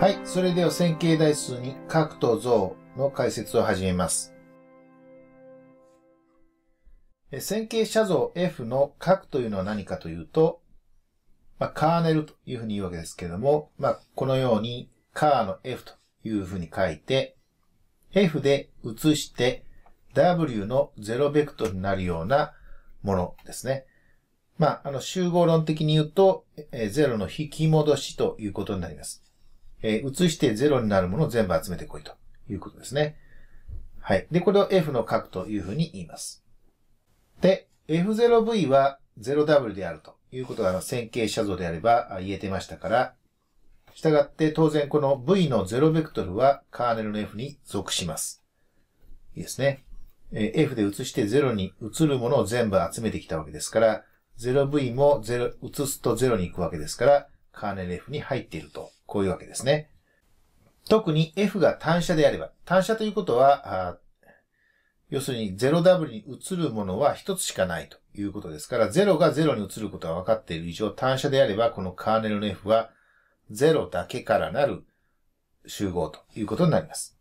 はい。それでは線形代数に角と像の解説を始めます。線形写像 F の角というのは何かというと、まあ、カーネルというふうに言うわけですけども、まあ、このようにカーの F というふうに書いて、F で移して W の0ベクトルになるようなものですね。まあ、あの、集合論的に言うと、え0の引き戻しということになります。えー、移して0になるものを全部集めてこいということですね。はい。で、これを F の角というふうに言います。で、F0V は 0W であるということが線形写像であれば言えてましたから、従って当然この V の0ベクトルはカーネルの F に属します。いいですね。F で移して0に移るものを全部集めてきたわけですから、0V も0移すと0に行くわけですから、カーネル F に入っているとこういうわけですね。特に F が単車であれば、単車ということは、要するに 0W に移るものは1つしかないということですから、0が0に移ることは分かっている以上、単車であれば、このカーネルの F は0だけからなる集合ということになります。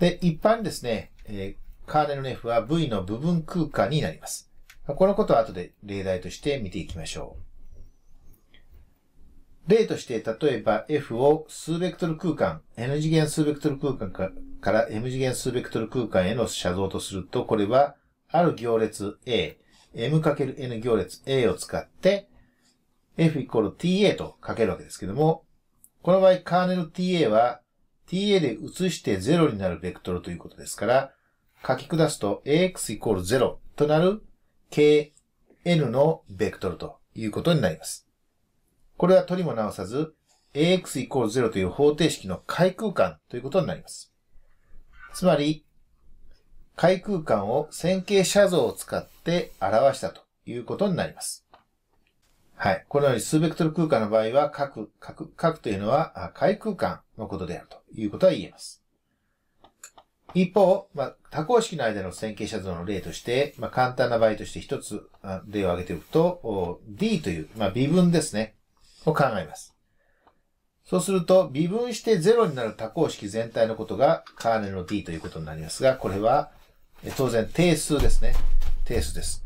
で、一般ですね、えー、カーネルの F は V の部分空間になります。このことは後で例題として見ていきましょう。例として、例えば F を数ベクトル空間、N 次元数ベクトル空間から M 次元数ベクトル空間への写像とすると、これは、ある行列 A、M×N 行列 A を使って、F イコール TA と書けるわけですけども、この場合、カーネル TA は、TA で移して0になるベクトルということですから、書き下すと AX イコール0となる KN のベクトルということになります。これは取りも直さず、ax イコール0という方程式の回空間ということになります。つまり、回空間を線形写像を使って表したということになります。はい。このように数ベクトル空間の場合は、各、各、各というのは、回空間のことであるということは言えます。一方、まあ、多項式の間の線形写像の例として、まあ、簡単な場合として一つ例を挙げておくと、D という、まあ、微分ですね。を考えます。そうすると、微分して0になる多項式全体のことがカーネルの D ということになりますが、これは当然定数ですね。定数です。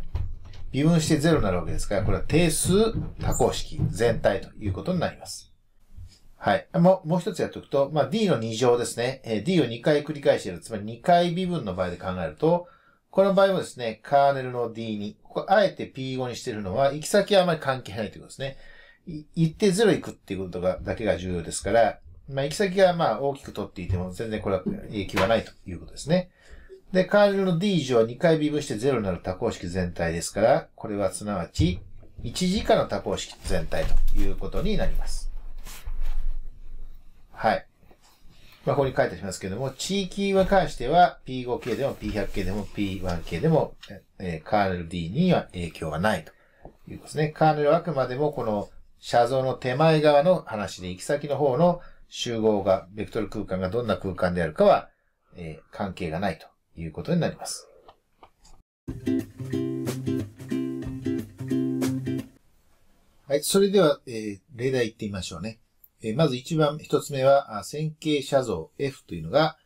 微分して0になるわけですから、これは定数多項式全体ということになります。はい。もう、もう一つやっておくと、まあ、D の2乗ですね。え D を2回繰り返している。つまり2回微分の場合で考えると、この場合もですね、カーネルの d に、ここ、あえて P5 にしているのは、行き先はあまり関係ないということですね。一定ゼロ行くっていうことが、だけが重要ですから、まあ、行き先がまあ大きく取っていても全然これは影響はないということですね。で、カーネルの D 以上は2回微分して0になる多項式全体ですから、これはすなわち、1時以下の多項式全体ということになります。はい。まあ、ここに書いてありますけれども、地域は関しては P5 系でも P100 系でも P1 系でも、えー、カーネル D には影響はないということですね。カーネルはあくまでもこの写像の手前側の話で行き先の方の集合が、ベクトル空間がどんな空間であるかは、えー、関係がないということになります。はい、それでは、えー、例題行ってみましょうね。えー、まず一番一つ目は、線形写像 F というのが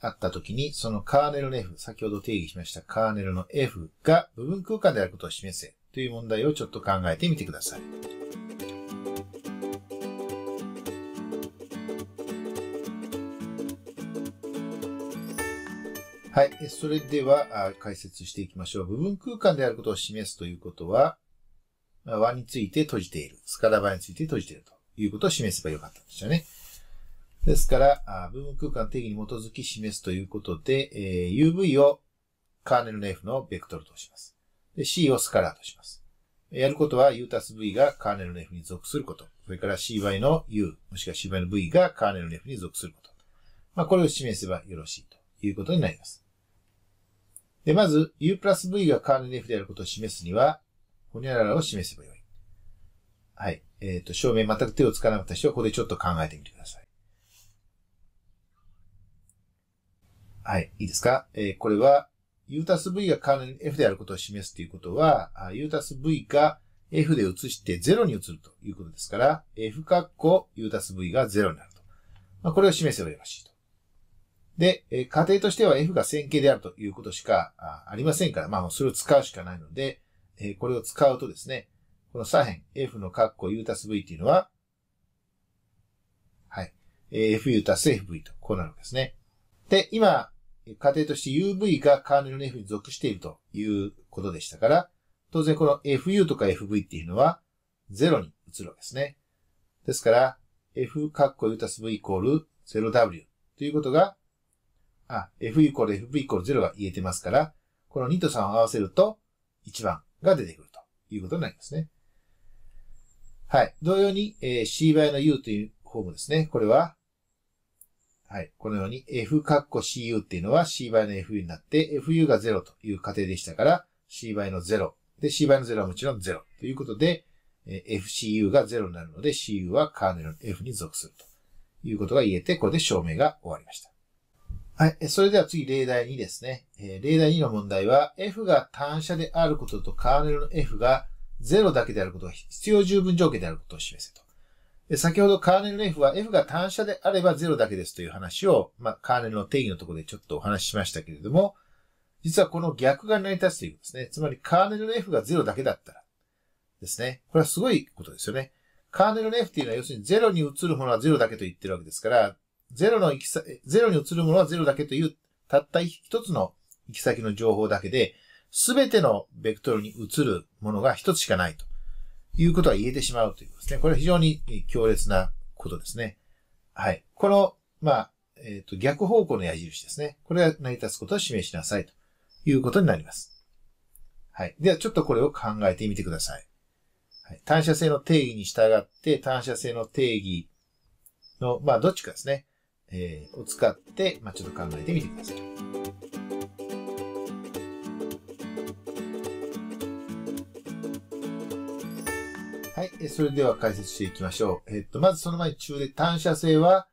あったときに、そのカーネルの F、先ほど定義しましたカーネルの F が部分空間であることを示せという問題をちょっと考えてみてください。はい。それでは解説していきましょう。部分空間であることを示すということは、和について閉じている。スカラ場について閉じているということを示せばよかったんですよね。ですから、部分空間定義に基づき示すということで、え UV をカーネルの F のベクトルとします。で C をスカラーとします。やることは U たす V がカーネルの F に属すること。それから CY の U、もしくは CY の V がカーネルの F に属すること。まあ、これを示せばよろしいということになります。で、まず、u プラス v がカーネル f であることを示すには、ほにゃららを示せばよい。はい。えっ、ー、と、証明全く手をつかなかった人は、ここでちょっと考えてみてください。はい。いいですかえー、これは、u たす v がカーネル f であることを示すということは、u たす v が f で移して0に移るということですから、f 括弧 u たす v が0になると。まあ、これを示せばよろしいと。で、え仮定としては F が線形であるということしかありませんから、まあ、それを使うしかないので、えこれを使うとですね、この左辺、F の括弧 U たす V っていうのは、はい、FU たす FV と、こうなるわけですね。で、今、仮定として UV がカーネルの F に属しているということでしたから、当然この FU とか FV っていうのは0に移るわけですね。ですから、F カッコ U たす V イコール 0W ということがあ、f イコール f イコール0が言えてますから、この2と3を合わせると、1番が出てくるということになりますね。はい。同様に、えー、c 倍の u というフォームですね。これは、はい。このように f カッコ cu っていうのは c 倍の fu になって、fu が0という仮定でしたから、c 倍の0。で、c 倍の0はもちろん0。ということで、えー、fcu が0になるので、cu はカーネルの f に属するということが言えて、これで証明が終わりました。はい。それでは次、例題2ですね。えー、例題2の問題は、f が単車であることとカーネルの f が0だけであることが必要十分条件であることを示せと。で先ほどカーネルの f は f が単車であれば0だけですという話を、まあ、カーネルの定義のところでちょっとお話ししましたけれども、実はこの逆が成り立つということですね。つまりカーネルの f が0だけだったらですね。これはすごいことですよね。カーネルの f っていうのは要するに0に移るものは0だけと言ってるわけですから、ゼロの行きさ、ゼロに移るものはゼロだけという、たった一つの行き先の情報だけで、すべてのベクトルに移るものが一つしかないということは言えてしまうということですね。これは非常に強烈なことですね。はい。この、まあ、えっ、ー、と、逆方向の矢印ですね。これが成り立つことを示しなさいということになります。はい。では、ちょっとこれを考えてみてください。はい、単射性の定義に従って、単射性の定義の、まあ、どっちかですね。えー、を使って、まあ、ちょっと考えてみてください。はい。それでは解説していきましょう。えっと、まずその前に中で単射性は、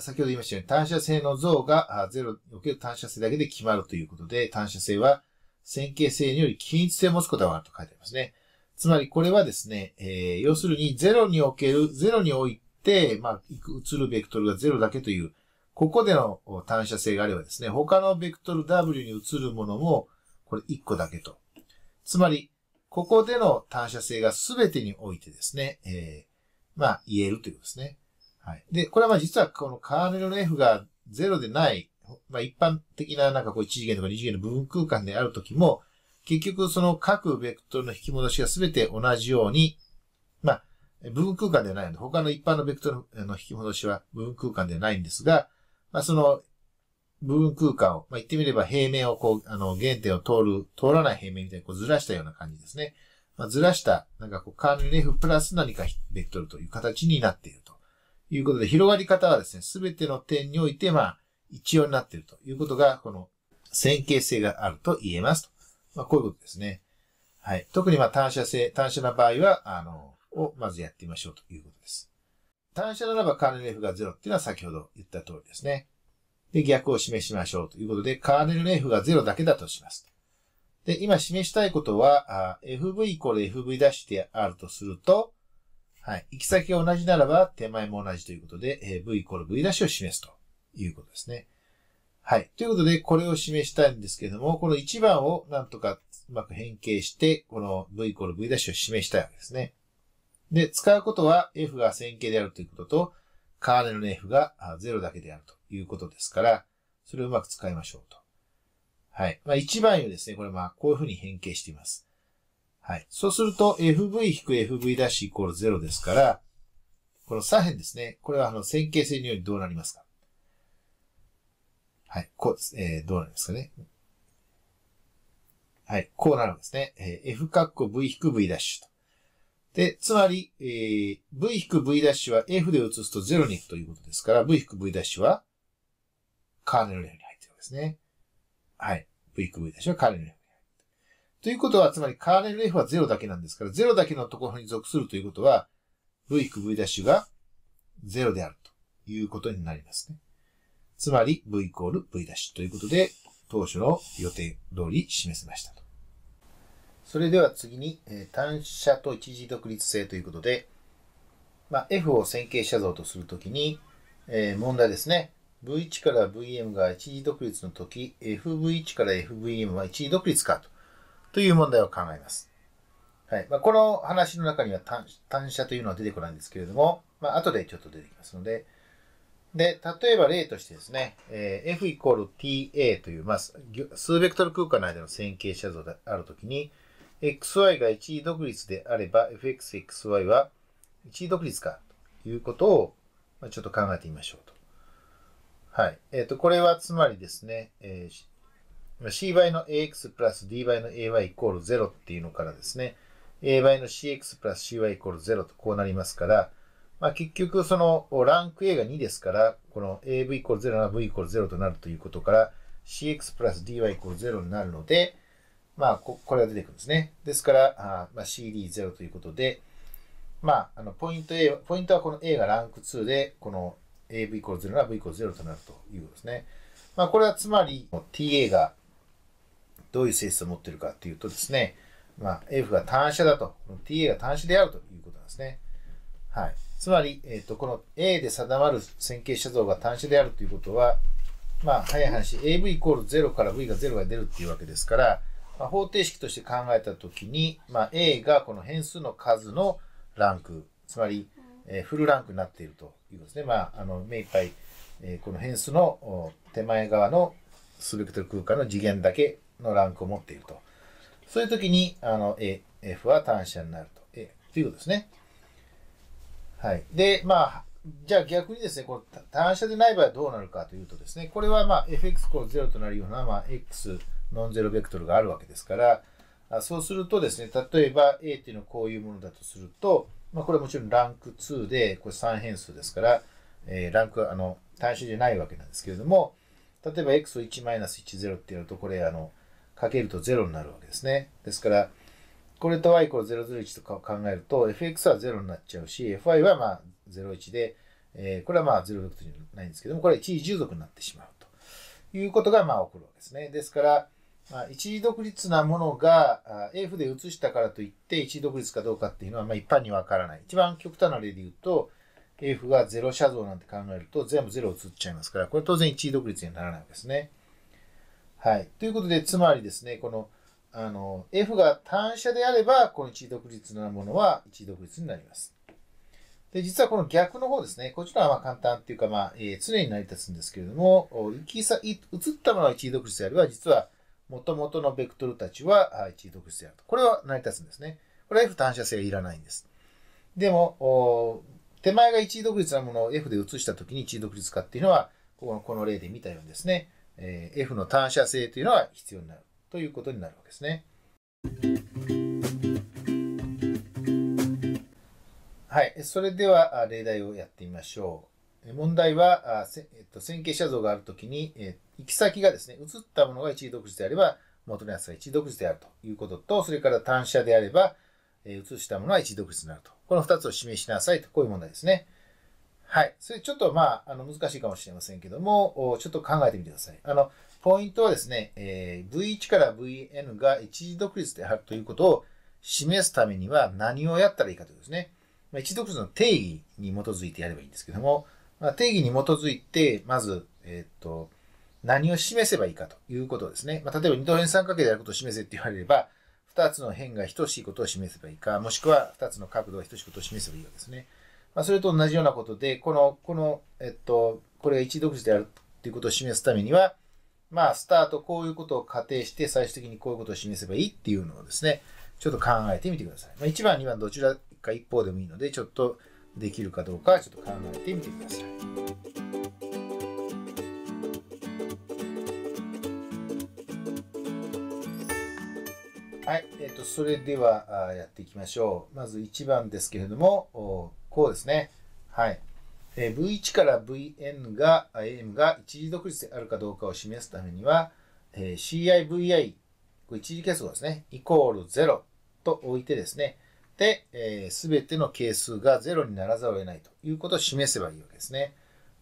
先ほど言いましたように単射性の像が0における単射性だけで決まるということで、単射性は線形性により均一性を持つことがあると書いてありますね。つまりこれはですね、えー、要するに0における、0において、まあ、移るベクトルが0だけという、ここでの単射性があればですね、他のベクトル W に移るものも、これ1個だけと。つまり、ここでの単射性が全てにおいてですね、えー、まあ、言えるということですね。はい。で、これはまあ実はこのカーネルの F が0でない、まあ一般的ななんかこう1次元とか2次元の部分空間であるときも、結局その各ベクトルの引き戻しが全て同じように、まあ、部分空間ではないので、他の一般のベクトルの引き戻しは部分空間ではないんですが、まあ、その、部分空間を、まあ、言ってみれば平面をこう、あの、原点を通る、通らない平面みたいにこうずらしたような感じですね。まあ、ずらした、なんかこう、カーネレフプラス何かベクトルという形になっているということで、広がり方はですね、すべての点において、まあ、一様になっているということが、この線形性があると言えますと。まあ、こういうことですね。はい。特にまあ、単射性、単射な場合は、あの、をまずやってみましょうということです。単車ならばカーネル F が0っていうのは先ほど言った通りですね。で、逆を示しましょうということで、カーネル F が0だけだとします。で、今示したいことは、FV イコール FV' であるとすると、はい、行き先が同じならば手前も同じということで、え V イコール V' を示すということですね。はい。ということで、これを示したいんですけども、この1番をなんとかうまく変形して、この V イコール V' を示したいわけですね。で、使うことは f が線形であるということと、カーネルの f が0だけであるということですから、それをうまく使いましょうと。はい。まあ、1番をですね、これまあ、こういうふうに変形しています。はい。そうすると、fv-fv' イコール0ですから、この左辺ですね。これはあの線形性によりどうなりますかはい。こうです。えー、どうなりますかね。はい。こうなるんですね。えー、f カッコ v-v' と。で、つまり、えー、V-V' は F で移すと0に行くということですから、V-V' はカーネルレフに入ってるんですね。はい。V-V' はカーネルレフに入ってる。ということは、つまりカーネルレフは0だけなんですから、0だけのところに属するということは、V-V' が0であるということになりますね。つまり V イコール V' ということで、当初の予定通り示せました。それでは次に、え単車と一時独立性ということで、まあ、F を線形写像とするときに、えー、問題ですね。V1 から VM が一時独立のとき、FV1 から FVM は一時独立かとという問題を考えます。はいまあ、この話の中には単単車というのは出てこないんですけれども、まあ後でちょっと出てきますので、で、例えば例としてですね、えー、F イコール TA という、まあ、数ベクトル空間の間の線形写像であるときに、xy が一位独立であれば、fxxy は一位独立か、ということを、まちょっと考えてみましょうと。はい。えっ、ー、と、これはつまりですね、えー、c 倍の ax プラス d 倍の ay イコール0っていうのからですね、a 倍の cx プラス cy イコール0とこうなりますから、まあ、結局、その、ランク A が2ですから、この AV イコール0な V イコール0となるということから、CX プラス DY イコール0になるので、まあ、ここれが出てくるんですね。ですから、あまあ、CD0 ということで、まあ、あのポイント A、ポイントはこの A がランク2で、この AV イコール0なら V イコール0となるということですね。まあ、これはつまり TA がどういう性質を持っているかというとですね、まあ、F が単車だと、TA が単車であるということなんですね。はい。つまり、えっ、ー、と、この A で定まる線形写像が単車であるということは、まあ、早い話、AV イコール0から V が0が出るっていうわけですから、まあ、方程式として考えたときに、まあ、A がこの変数の数のランクつまり、えー、フルランクになっているということですね、まあ、あの目いっぱい、えー、この変数の手前側のスベクトル空間の次元だけのランクを持っているとそういう時にあの A F は単車になると,、えということですね。はい、でまあじゃあ逆にですね、こ単車でない場合はどうなるかというとですね、これはまあ fx 0となるような、まあ、x ノンゼロベクトルがあるわけですから、あそうするとですね、例えば A っていうのはこういうものだとすると、まあ、これはもちろんランク2で、これ3変数ですから、えー、ランクあの単種じゃないわけなんですけれども、例えば x を1マイナス10ってやると、これあの、かけると0になるわけですね。ですから、これと y イコール001とかを考えると、fx は0になっちゃうし、fy はまあ01で、えー、これはまあ0ベクトルじゃないんですけども、これ1位従属になってしまうということがまあ起こるわけですね。ですから、まあ、一時独立なものが A で移したからといって一時独立かどうかっていうのはまあ一般にわからない。一番極端な例で言うと A 符が0写像なんて考えると全部0移っちゃいますから、これ当然一時独立にならないわけですね。はい。ということで、つまりですね、この、あの、F が単写であれば、この一時独立なものは一時独立になります。で、実はこの逆の方ですね、こちらはまあ簡単っていうか、まあ、えー、常に成り立つんですけれども、移ったものは一時独立であれば、実は元々のベクトルたちは一独立であると。これは成り立つんですね。これは F 単射性いらないんです。でも、手前が一位独立なものを F で移したときに一位独立化っていうのは、ここのこの例で見たようにですね、え F の単射性というのは必要になるということになるわけですね。はい、それでは例題をやってみましょう。問題は、えっと、線形写像があるときに、えっ行き先がですね、移ったものが一時独自であれば、元のやつが一時独自であるということと、それから単車であれば、え移したものは一時独自になると。この2つを示しなさいと、こういう問題ですね。はい。それちょっとまあ、あの、難しいかもしれませんけども、ちょっと考えてみてください。あの、ポイントはですね、えー、V1 から Vn が一時独立であるということを示すためには何をやったらいいかということですね。まあ、一時独立の定義に基づいてやればいいんですけども、まあ、定義に基づいて、まず、えー、っと、何を示せばいいかということですね。まあ、例えば二等辺三角形であることを示せって言われれば、2つの辺が等しいことを示せばいいか、もしくは2つの角度が等しいことを示せばいいわけですね。まあ、それと同じようなことで、この、この、えっと、これが一独自であるということを示すためには、まあ、スタートこういうことを仮定して、最終的にこういうことを示せばいいっていうのをですね、ちょっと考えてみてください。まあ、1番、2番、どちらか一方でもいいので、ちょっとできるかどうか、ちょっと考えてみてください。はい、えーと、それではやっていきましょう。まず1番ですけれども、こうですね。はい。えー、V1 から Vn が AM が一時独立であるかどうかを示すためには、えー、CIVI、これ一時係数ですね、イコール0と置いてですね、で、えー、全ての係数が0にならざるを得ないということを示せばいいわけですね。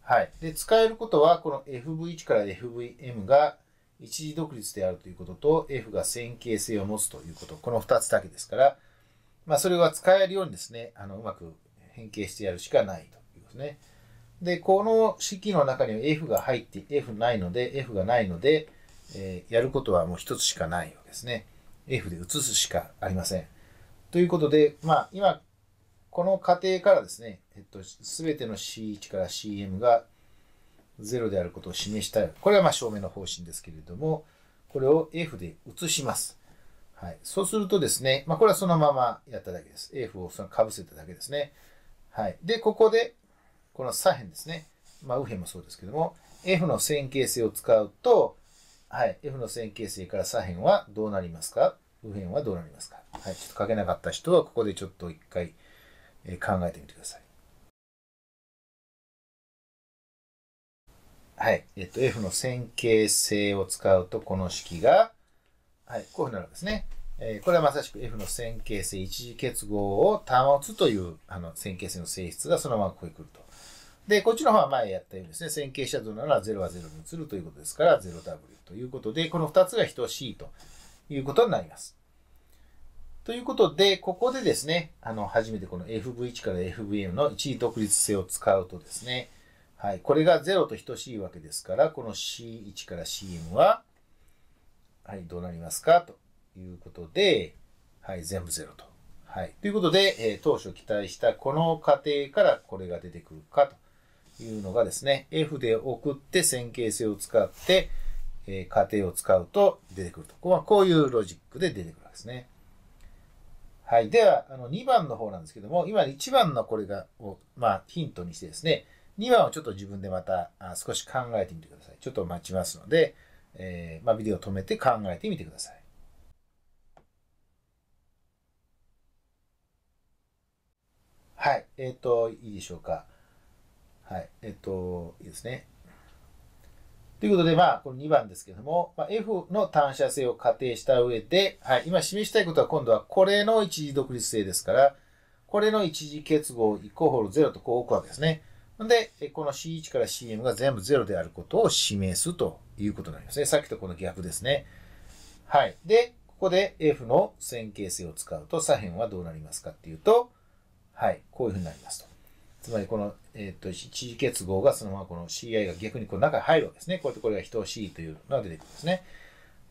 はい。で、使えることは、この FV1 から FVM が一時独立であるということと F が線形性を持つということこの2つだけですから、まあ、それは使えるようにですねあのうまく変形してやるしかないということですねでこの式の中には F が入って F ないので F がないので、えー、やることはもう1つしかないわけですね F で移すしかありませんということで、まあ、今この過程からですね、えっと、すべての C1 から CM がゼロであることを示したい。これはまあ証明の方針ですけれども、これを F で移します。はい。そうするとですね、まあ、これはそのままやっただけです。F をその被せただけですね。はい。で、ここで、この左辺ですね。まあ、右辺もそうですけども、F の線形性を使うと、はい。F の線形性から左辺はどうなりますか右辺はどうなりますかはい。ちょっと書けなかった人は、ここでちょっと一回考えてみてください。はい。えっと、F の線形性を使うと、この式が、はい、こういうふうになるんですね。えー、これはまさしく F の線形性一次結合を保つというあの線形性の性質がそのままここに来ると。で、こっちの方は前やったようにですね、線形写像なら0は0に移るということですから、0W ということで、この2つが等しいということになります。ということで、ここでですね、あの、初めてこの FV1 から FVM の一時独立性を使うとですね、はい、これが0と等しいわけですから、この C1 から Cm は、はい、どうなりますかということで、はい、全部0と。はい、ということで、えー、当初期待したこの過程からこれが出てくるかというのがですね、F で送って線形性を使って、えー、過程を使うと出てくると。ここういうロジックで出てくるわけですね。はい。では、あの、2番の方なんですけども、今1番のこれが、を、まあ、ヒントにしてですね、2番をちょっと自分でまた少し考えてみてください。ちょっと待ちますので、えー、まあ、ビデオを止めて考えてみてください。はい。えっ、ー、と、いいでしょうか。はい。えっ、ー、と、いいですね。ということで、まあ、この2番ですけれども、まあ、F の単射性を仮定した上で、はい、今示したいことは今度はこれの一時独立性ですから、これの一時結合イコール0とこう置くわけですね。んで、この C1 から CM が全部0であることを示すということになりますね。さっきとこの逆ですね。はい。で、ここで F の線形性を使うと左辺はどうなりますかっていうと、はい、こういうふうになりますと。つまりこの、えっ、ー、と、一時結合がそのままこの CI が逆にこの中に入るわけですね。こうやってこれが等しいというのが出てくるんですね。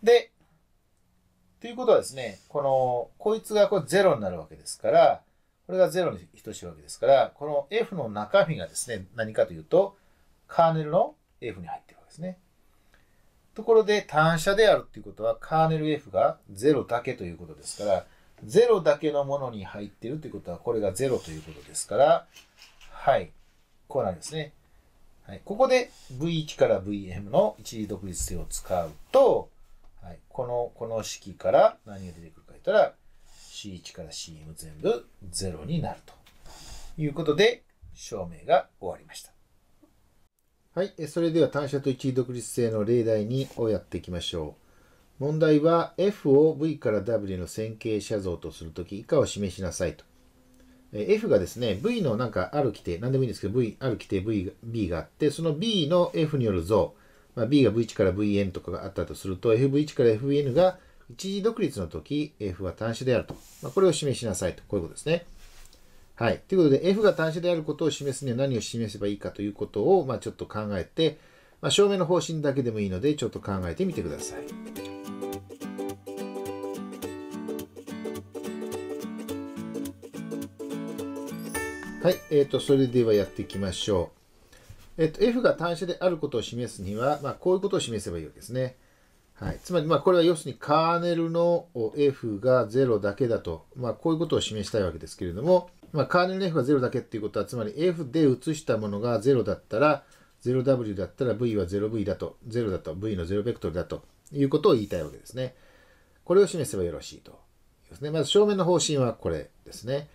で、ということはですね、この、こいつがこれ0になるわけですから、これが0に等しいわけですから、この f の中身がですね、何かというと、カーネルの f に入ってるわけですね。ところで、単車であるっていうことは、カーネル f が0だけということですから、0だけのものに入っているということは、これが0ということですから、はい、こうなりますね。はい、ここで V1 から Vm の一次独立性を使うと、はい、この、この式から何が出てくるか言ったら、C1 から CM 全部0になるということで、証明が終わりました。はい、それでは単車と一位独立性の例題2をやっていきましょう。問題は F を V から W の線形写像とするとき以下を示しなさいと。F がですね、V のなんかある規定、何でもいいんですけど、V、ある規定 V、B があって、その B の F による像、まあ、B が V1 から Vn とかがあったとすると、FV1 から Fn が一時独立の時、F は単種であると。まあ、これを示しなさいと。こういうことですね。はい。ということで、F が単種であることを示すには何を示せばいいかということを、まあ、ちょっと考えて、まあ、証明の方針だけでもいいので、ちょっと考えてみてください。はい、えーと、とそれではやっていきましょう。えっ、ー、と、F が単種であることを示すには、まあ、こういうことを示せばいいわけですね。はい、つまりまあこれは要するにカーネルの F が0だけだと、まあ、こういうことを示したいわけですけれども、まあ、カーネルの F が0だけっていうことはつまり F で移したものが0だったら 0W だったら V は 0V だと0だと V の0ベクトルだということを言いたいわけですね。これを示せばよろしいとですね。まず正面の方針はこれですね。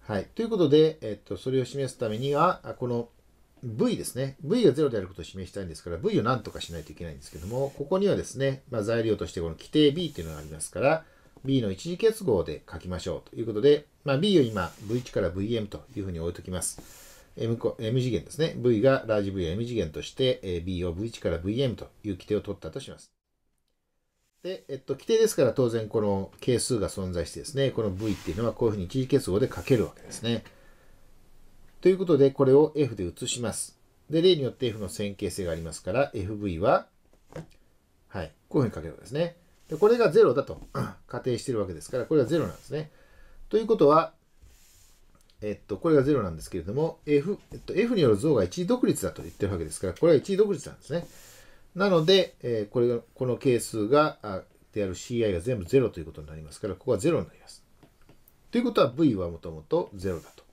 はい。ということで、えっと、それを示すためには、この V ですね。V が0であることを示したいんですから、V を何とかしないといけないんですけども、ここにはですね、まあ、材料としてこの規定 B っていうのがありますから、B の一次結合で書きましょうということで、まあ、B を今 V1 から Vm というふうに置いときます。M, M 次元ですね。V がラージ V を M 次元として、B を V1 から Vm という規定を取ったとします。で、えっと、規定ですから当然この係数が存在してですね、この V っていうのはこういうふうに一次結合で書けるわけですね。ということで、これを F で移します。で、例によって F の線形性がありますから、FV は、はい、こういうふうに書けるわけですね。で、これが0だと 仮定してるわけですから、これが0なんですね。ということは、えっと、これが0なんですけれども、F、えっと、F による像が一時独立だと言ってるわけですから、これは一時独立なんですね。なので、えー、これが、この係数が、あである CI が全部0ということになりますから、ここは0になります。ということは V はもともと0だと。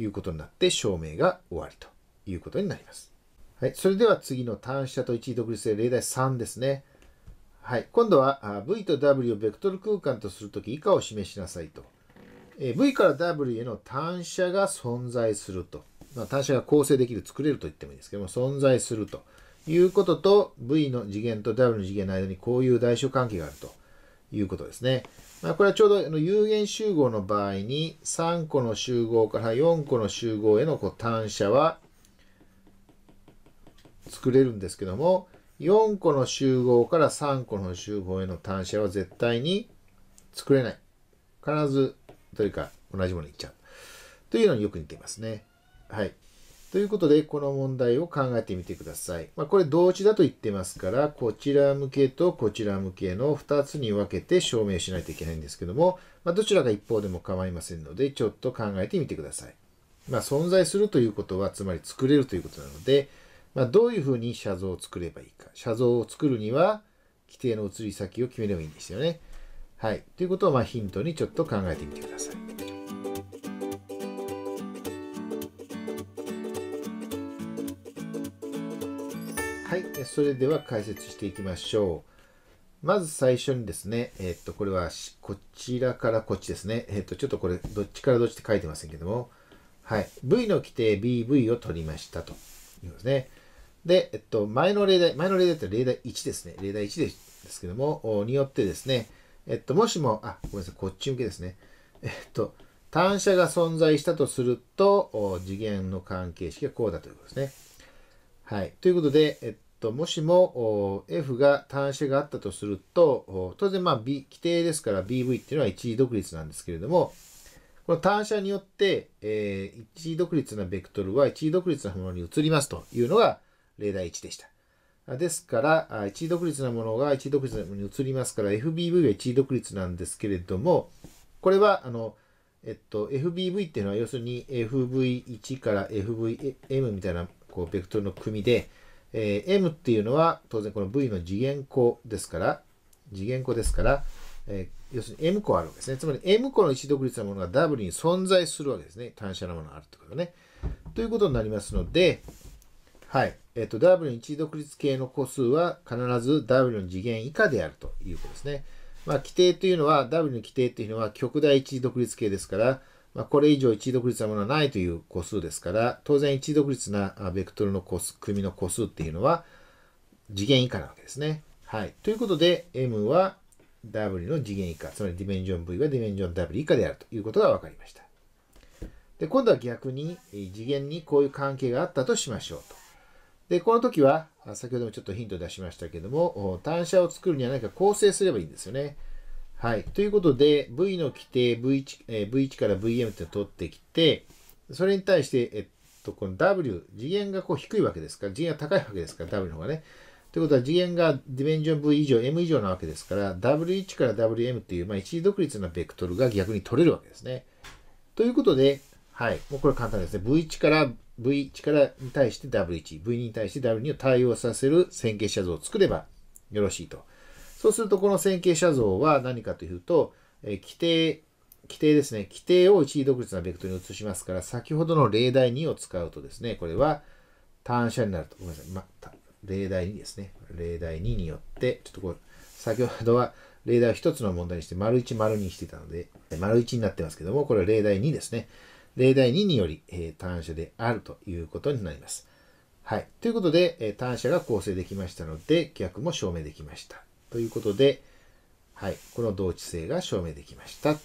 いうことになって証明が終わりということになります。はい、それでは次の単車と一位独立性例題3ですね。はい、今度は V と W をベクトル空間とするとき以下を示しなさいと。V から W への単車が存在すると。まあ、単車が構成できる、作れると言ってもいいですけども、存在するということと、V の次元と W の次元の間にこういう代償関係があるということですね。まあ、これはちょうどあの有限集合の場合に3個の集合から4個の集合へのこう単車は作れるんですけども4個の集合から3個の集合への単車は絶対に作れない。必ずどれか同じものにいっちゃう。というのによく似ていますね。はい。ということで、この問題を考えてみてください。まあ、これ同値だと言ってますから、こちら向けとこちら向けの2つに分けて証明しないといけないんですけども、まあ、どちらが一方でも構いませんので、ちょっと考えてみてください。まあ、存在するということは、つまり作れるということなので、まあ、どういうふうに写像を作ればいいか。写像を作るには、規定の移り先を決めればいいんですよね。はい。ということを、まヒントにちょっと考えてみてください。それでは解説していきましょう。まず最初にですね、えっ、と、これはこちらからこっちですね。えっ、と、ちょっとこれ、どっちからどっちって書いてませんけども、はい。V の規定 BV を取りましたということですね。で、えっと、前の例題、前の例題って例題1ですね。例題1ですけども、によってですね、えっと、もしも、あ、ごめんなさい、こっち向けですね。えっと、単車が存在したとすると、次元の関係式はこうだということですね。はい。ということで、えっと、もしも F が端子があったとすると、当然まあ B、規定ですから BV っていうのは一時独立なんですけれども、この単車によって、えー、一時独立なベクトルは一時独立なものに移りますというのが例題1でした。ですから、一時独立なものが一時独立なものに移りますから、FBV は一時独立なんですけれども、これは、あの、えっと、FBV っていうのは要するに FV1 から FVM みたいなこうベクトルの組で、えー、m っていうのは当然この v の次元項ですから、次元項ですから、えー、要するに m 個あるわけですね。つまり m 個の一独立なものが w に存在するわけですね。単車なものがあるってことね。ということになりますので、はい。えっ、ー、と、W の一独立系の個数は必ず W の次元以下であるということですね。まあ、規定というのは、W の規定というのは極大一独立系ですから、まあ、これ以上一位独立なものはないという個数ですから、当然一位独立なベクトルの個数、組の個数っていうのは次元以下なわけですね。はい。ということで、M は W の次元以下、つまりディメンジョン V はディメンジョン W 以下であるということが分かりました。で、今度は逆に次元にこういう関係があったとしましょうと。で、この時は、先ほどもちょっとヒント出しましたけども、単車を作るには何か構成すればいいんですよね。はい。ということで、V の規定 V1,、えー、V1 から VM って取ってきて、それに対して、えっと、この W、次元がこう低いわけですから、次元が高いわけですから、W の方がね。ということは、次元がディメンジョン V 以上、M 以上なわけですから、W1 から WM っていう、まあ、一時独立のベクトルが逆に取れるわけですね。ということで、はい。もうこれ簡単ですね。V1 から V1 からに対して W1、V2 に対して W2 を対応させる線形写像を作ればよろしいと。そうするとこの線形写像は何かというと、え規定、規定ですね。規定を一時独立なベクトルに移しますから、先ほどの例題2を使うとですね、これは単写になると。ごめんなさい。また、例題2ですね。例題2によって、ちょっとこれ、先ほどは例題を1つの問題にして、丸1、丸2してたので、丸1になってますけども、これは例題2ですね。例題2により、えー、単写であるということになります。はい。ということで、えー、単写が構成できましたので、逆も証明できました。ということで、はい、この同値性が証明できました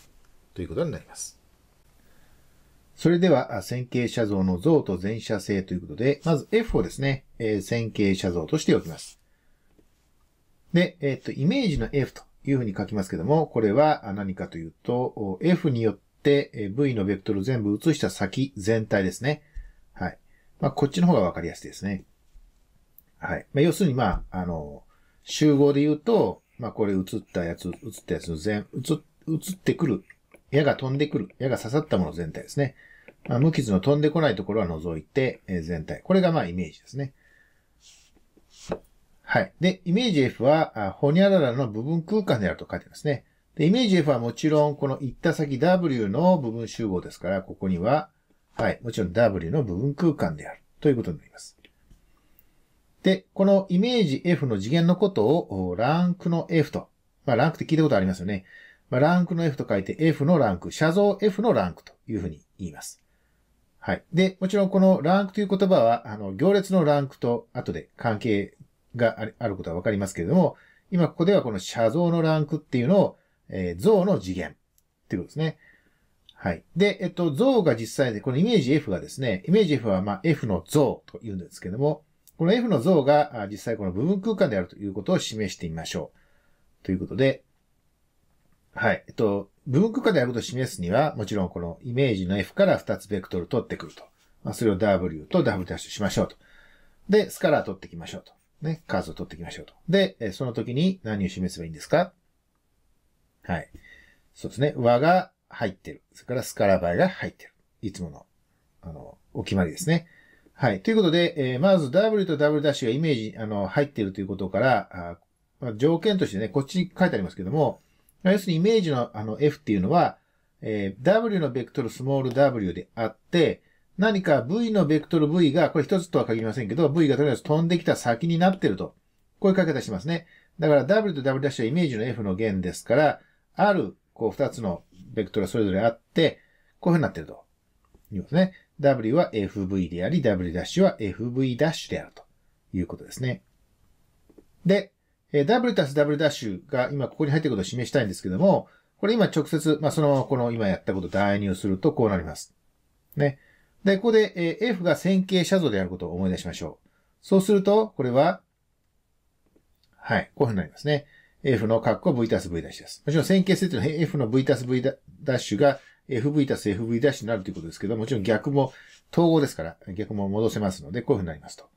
ということになります。それでは、線形写像の像と全写性ということで、まず F をですね、えー、線形写像としておきます。で、えっ、ー、と、イメージの F というふうに書きますけども、これは何かというと、F によって V のベクトル全部移した先全体ですね。はい。まあ、こっちの方がわかりやすいですね。はい。まあ、要するに、まあ、あの、集合で言うと、まあこれ映ったやつ、映ったやつ全、映、映ってくる。矢が飛んでくる。矢が刺さったもの全体ですね。まあ、無傷の飛んでこないところは除いて、えー、全体。これがまあイメージですね。はい。で、イメージ F は、あホニャララの部分空間であると書いてますね。で、イメージ F はもちろん、この行った先 W の部分集合ですから、ここには、はい、もちろん W の部分空間であるということになります。で、このイメージ F の次元のことをランクの F と、まあランクって聞いたことありますよね。まあランクの F と書いて F のランク、写像 F のランクというふうに言います。はい。で、もちろんこのランクという言葉は、あの、行列のランクと後で関係があることはわかりますけれども、今ここではこの写像のランクっていうのを、えー、像の次元っていうことですね。はい。で、えっと、像が実際で、このイメージ F がですね、イメージ F はまあ F の像と言うんですけども、この F の像が実際この部分空間であるということを示してみましょう。ということで、はい。えっと、部分空間であることを示すには、もちろんこのイメージの F から2つベクトル取ってくると。まあ、それを W と W' としましょうと。で、スカラー取ってきましょうと。ね、数を取ってきましょうと。で、その時に何を示せばいいんですかはい。そうですね。和が入ってる。それからスカラバイが入ってる。いつもの、あの、お決まりですね。はい。ということで、えー、まず W と W' がイメージ、あの、入っているということから、あ条件としてね、こっちに書いてありますけども、要するにイメージのあの F っていうのは、えー、W のベクトルスモール w であって、何か V のベクトル V が、これ一つとは限りませんけど、V がとりあえず飛んできた先になってると。こういう書き方しますね。だから W と W' はイメージの F の弦ですから、ある、こう二つのベクトルがそれぞれあって、こういう風になってると。いうことですね。W は FV であり、W' は FV' であるということですね。で、W たす W' が今ここに入っていることを示したいんですけども、これ今直接、まあ、そのままこの今やったことを代入するとこうなります。ね。で、ここで F が線形写像であることを思い出しましょう。そうすると、これは、はい、こういうふうになりますね。F の括弧 V たす V' です。もちろん線形性というの F の V たす V' が FV たす FV ダッシュになるということですけど、もちろん逆も統合ですから、逆も戻せますので、こういうふうになりますと。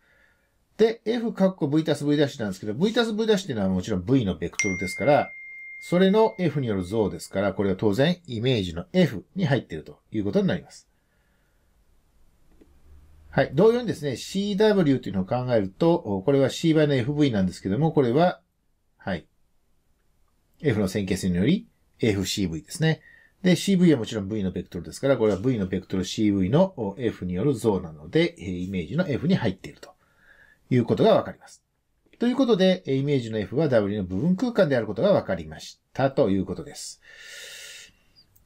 で、F カッコ V たす V ダッシュなんですけど、V たす V ダッシュっていうのはもちろん V のベクトルですから、それの F による像ですから、これは当然イメージの F に入っているということになります。はい。同様にですね、CW というのを考えると、これは C 倍の FV なんですけども、これは、はい。F の線形線により FCV ですね。で、CV はもちろん V のベクトルですから、これは V のベクトル CV の F による像なので、イメージの F に入っているということがわかります。ということで、イメージの F は W の部分空間であることがわかりましたということです。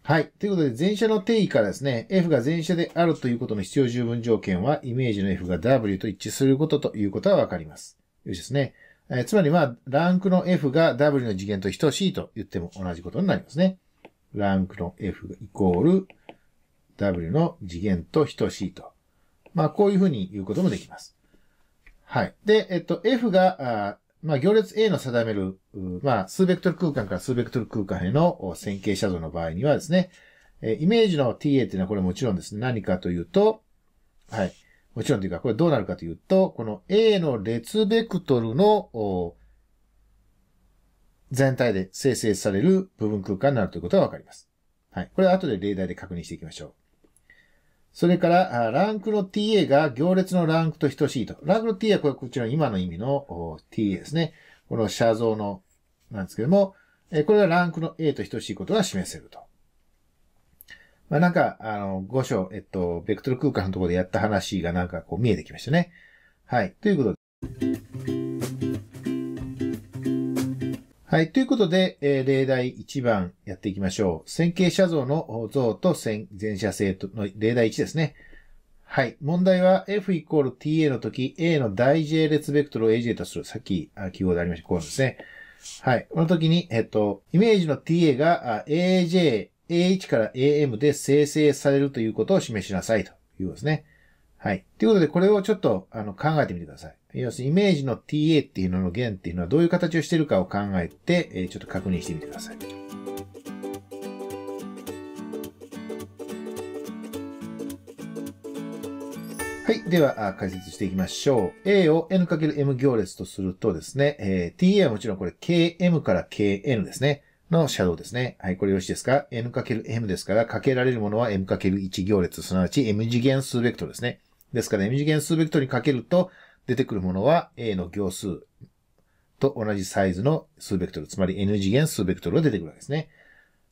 はい。ということで、前者の定義からですね、F が前者であるということの必要十分条件は、イメージの F が W と一致することということがわかります。よしですね。えつまり、まあ、ランクの F が W の次元と等しいと言っても同じことになりますね。ランクの F イコール W の次元と等しいと。まあ、こういうふうに言うこともできます。はい。で、えっと、F が、あまあ、行列 A の定める、まあ、数ベクトル空間から数ベクトル空間への線形写像の場合にはですね、えイメージの TA っていうのはこれもちろんですね、何かというと、はい。もちろんというか、これどうなるかというと、この A の列ベクトルの全体で生成される部分空間になるということがわかります。はい。これは後で例題で確認していきましょう。それから、ランクの ta が行列のランクと等しいと。ランクの ta はこれこちらの今の意味の ta ですね。この写像の、なんですけども、これはランクの a と等しいことが示せると。まあなんか、あの、5章、えっと、ベクトル空間のところでやった話がなんかこう見えてきましたね。はい。ということで。はい。ということで、えー、例題1番やっていきましょう。線形写像の像と線前写性の例題1ですね。はい。問題は F イコール TA の時、A の大 J 列ベクトルを AJ とする。さっき記号でありました。こうですね。はい。この時に、えっと、イメージの TA が AJ、A1 から AM で生成されるということを示しなさいということですね。はい。ということで、これをちょっとあの考えてみてください。要するにイメージの TA っていうのの弦っていうのはどういう形をしているかを考えて、えちょっと確認してみてください。はい。では、解説していきましょう。A を N×M 行列とするとですね、えー、TA はもちろんこれ KM から KN ですね。のシャドウですね。はい、これよろしいですか ?n×m ですから、かけられるものは m×1 行列、すなわち m 次元数ベクトルですね。ですから、m 次元数ベクトルにかけると、出てくるものは A の行数と同じサイズの数ベクトル、つまり n 次元数ベクトルが出てくるわけですね。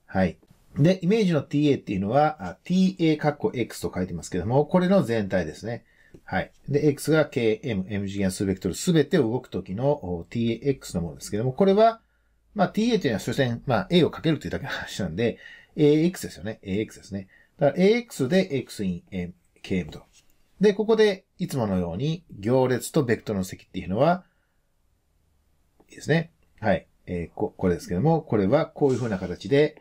はい。で、イメージの ta っていうのは、ta カッコ x と書いてますけども、これの全体ですね。はい。で、x が km、m 次元数ベクトルすべてを動くときの tax のものですけども、これは、まあ、ta というのは所詮、まあ、a をかけるというだけの話なんで、ax ですよね。ax ですね。だから ax で x in m, km とで、ここで、いつものように、行列とベクトルの積っていうのは、いいですね。はい。えー、こ、これですけども、これはこういうふうな形で、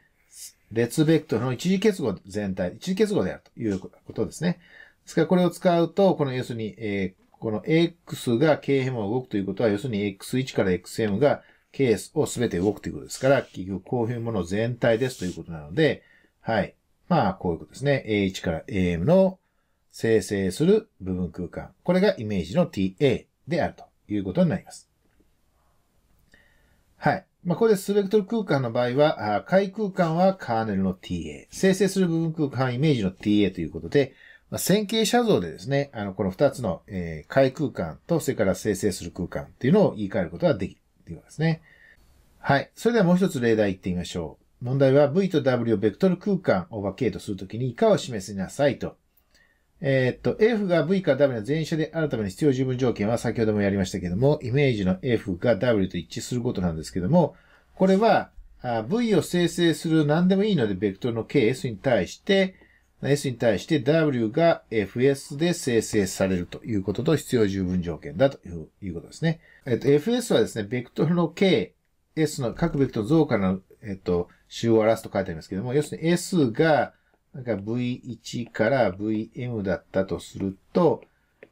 列ベクトルの一時結合全体、一時結合であるということですね。ですから、これを使うと、この要するに、えー、この X が KM を動くということは、要するに X1 から XM が K を全て動くということですから、結局こういうもの全体ですということなので、はい。まあ、こういうことですね。A1 から AM の生成する部分空間。これがイメージの TA であるということになります。はい。まあ、こでスペクトル空間の場合は、解空間はカーネルの TA、生成する部分空間イメージの TA ということで、まあ、線形写像でですね、あの、この2つの、えー、空間と、それから生成する空間っていうのを言い換えることができるということですね。はい。それではもう一つ例題いってみましょう。問題は V と W をベクトル空間を分けとするときに以下を示しなさいとえっと、F が V か W の全者であるために必要十分条件は先ほどもやりましたけども、イメージの F が W と一致することなんですけども、これは、V を生成する何でもいいので、ベクトルの KS に対して、S に対して W が FS で生成されるということと必要十分条件だということですね。えっと、FS はですね、ベクトルの K、S の各ベクトル増加の、えっと、集を表すと書いてありますけども、要するに S がんか V1 から VM だったとすると、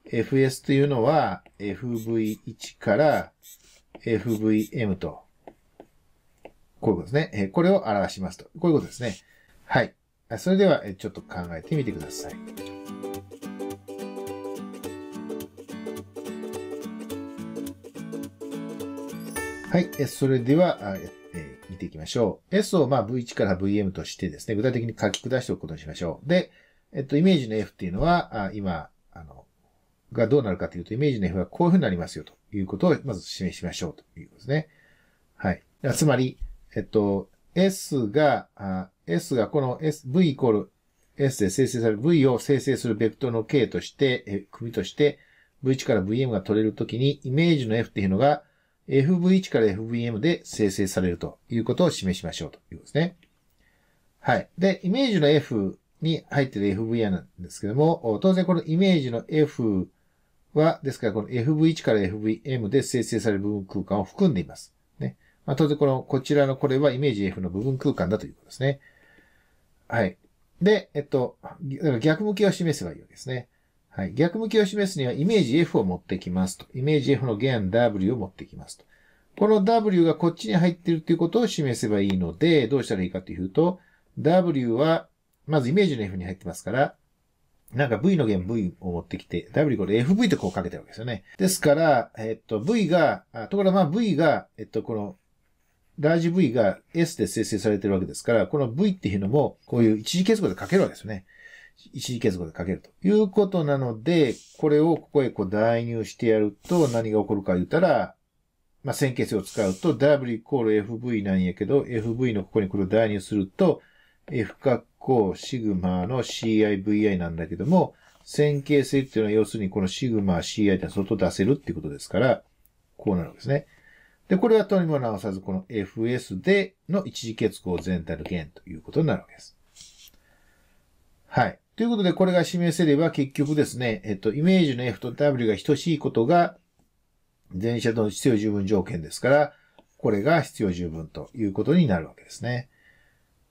FS というのは FV1 から FVM と、こういうことですね。これを表しますと。こういうことですね。はい。それでは、ちょっと考えてみてください。はい。それでは、見ていきましょう。S をまあ V1 から VM としてですね、具体的に書き下しておくことにしましょう。で、えっと、イメージの F っていうのは、あ今、あの、がどうなるかというと、イメージの F はこういうふうになりますよということをまず示しましょうということですね。はい。つまり、えっと、S が、S がこの S、V イコール S で生成される V を生成するベクトルの K として、え組として V1 から VM が取れるときにイメージの F っていうのが FV1 から FVM で生成されるということを示しましょうということですね。はい。で、イメージの F に入ってる FVR なんですけども、当然このイメージの F は、ですからこの FV1 から FVM で生成される部分空間を含んでいます。ね。まあ、当然この、こちらのこれはイメージ F の部分空間だということですね。はい。で、えっと、逆向きを示せばいいわけですね。はい。逆向きを示すにはイメージ F を持ってきますと。イメージ F の弦 W を持ってきますと。この W がこっちに入っているということを示せばいいので、どうしたらいいかというと、W は、まずイメージの F に入ってますから、なんか V の弦 V を持ってきて、W これ FV とこうかけてるわけですよね。ですから、えっと、V が、ところがまあ V が、えっと、この、ラージ V が S で生成されてるわけですから、この V っていうのも、こういう一時結合で書けるわけですよね。一時結合で書けるということなので、これをここへこう代入してやると何が起こるか言ったら、まあ、線形性を使うと W イコール FV なんやけど、FV のここにこれを代入すると、F 括弧シグマの CIVI なんだけども、線形性っていうのは要するにこのシグマ CI って外出せるっていうことですから、こうなるんですね。で、これはとにも直さず、この FS での一時結合全体の弦ということになるわけです。はい。ということで、これが示せれば結局ですね、えっと、イメージの F と W が等しいことが、前者との必要十分条件ですから、これが必要十分ということになるわけですね。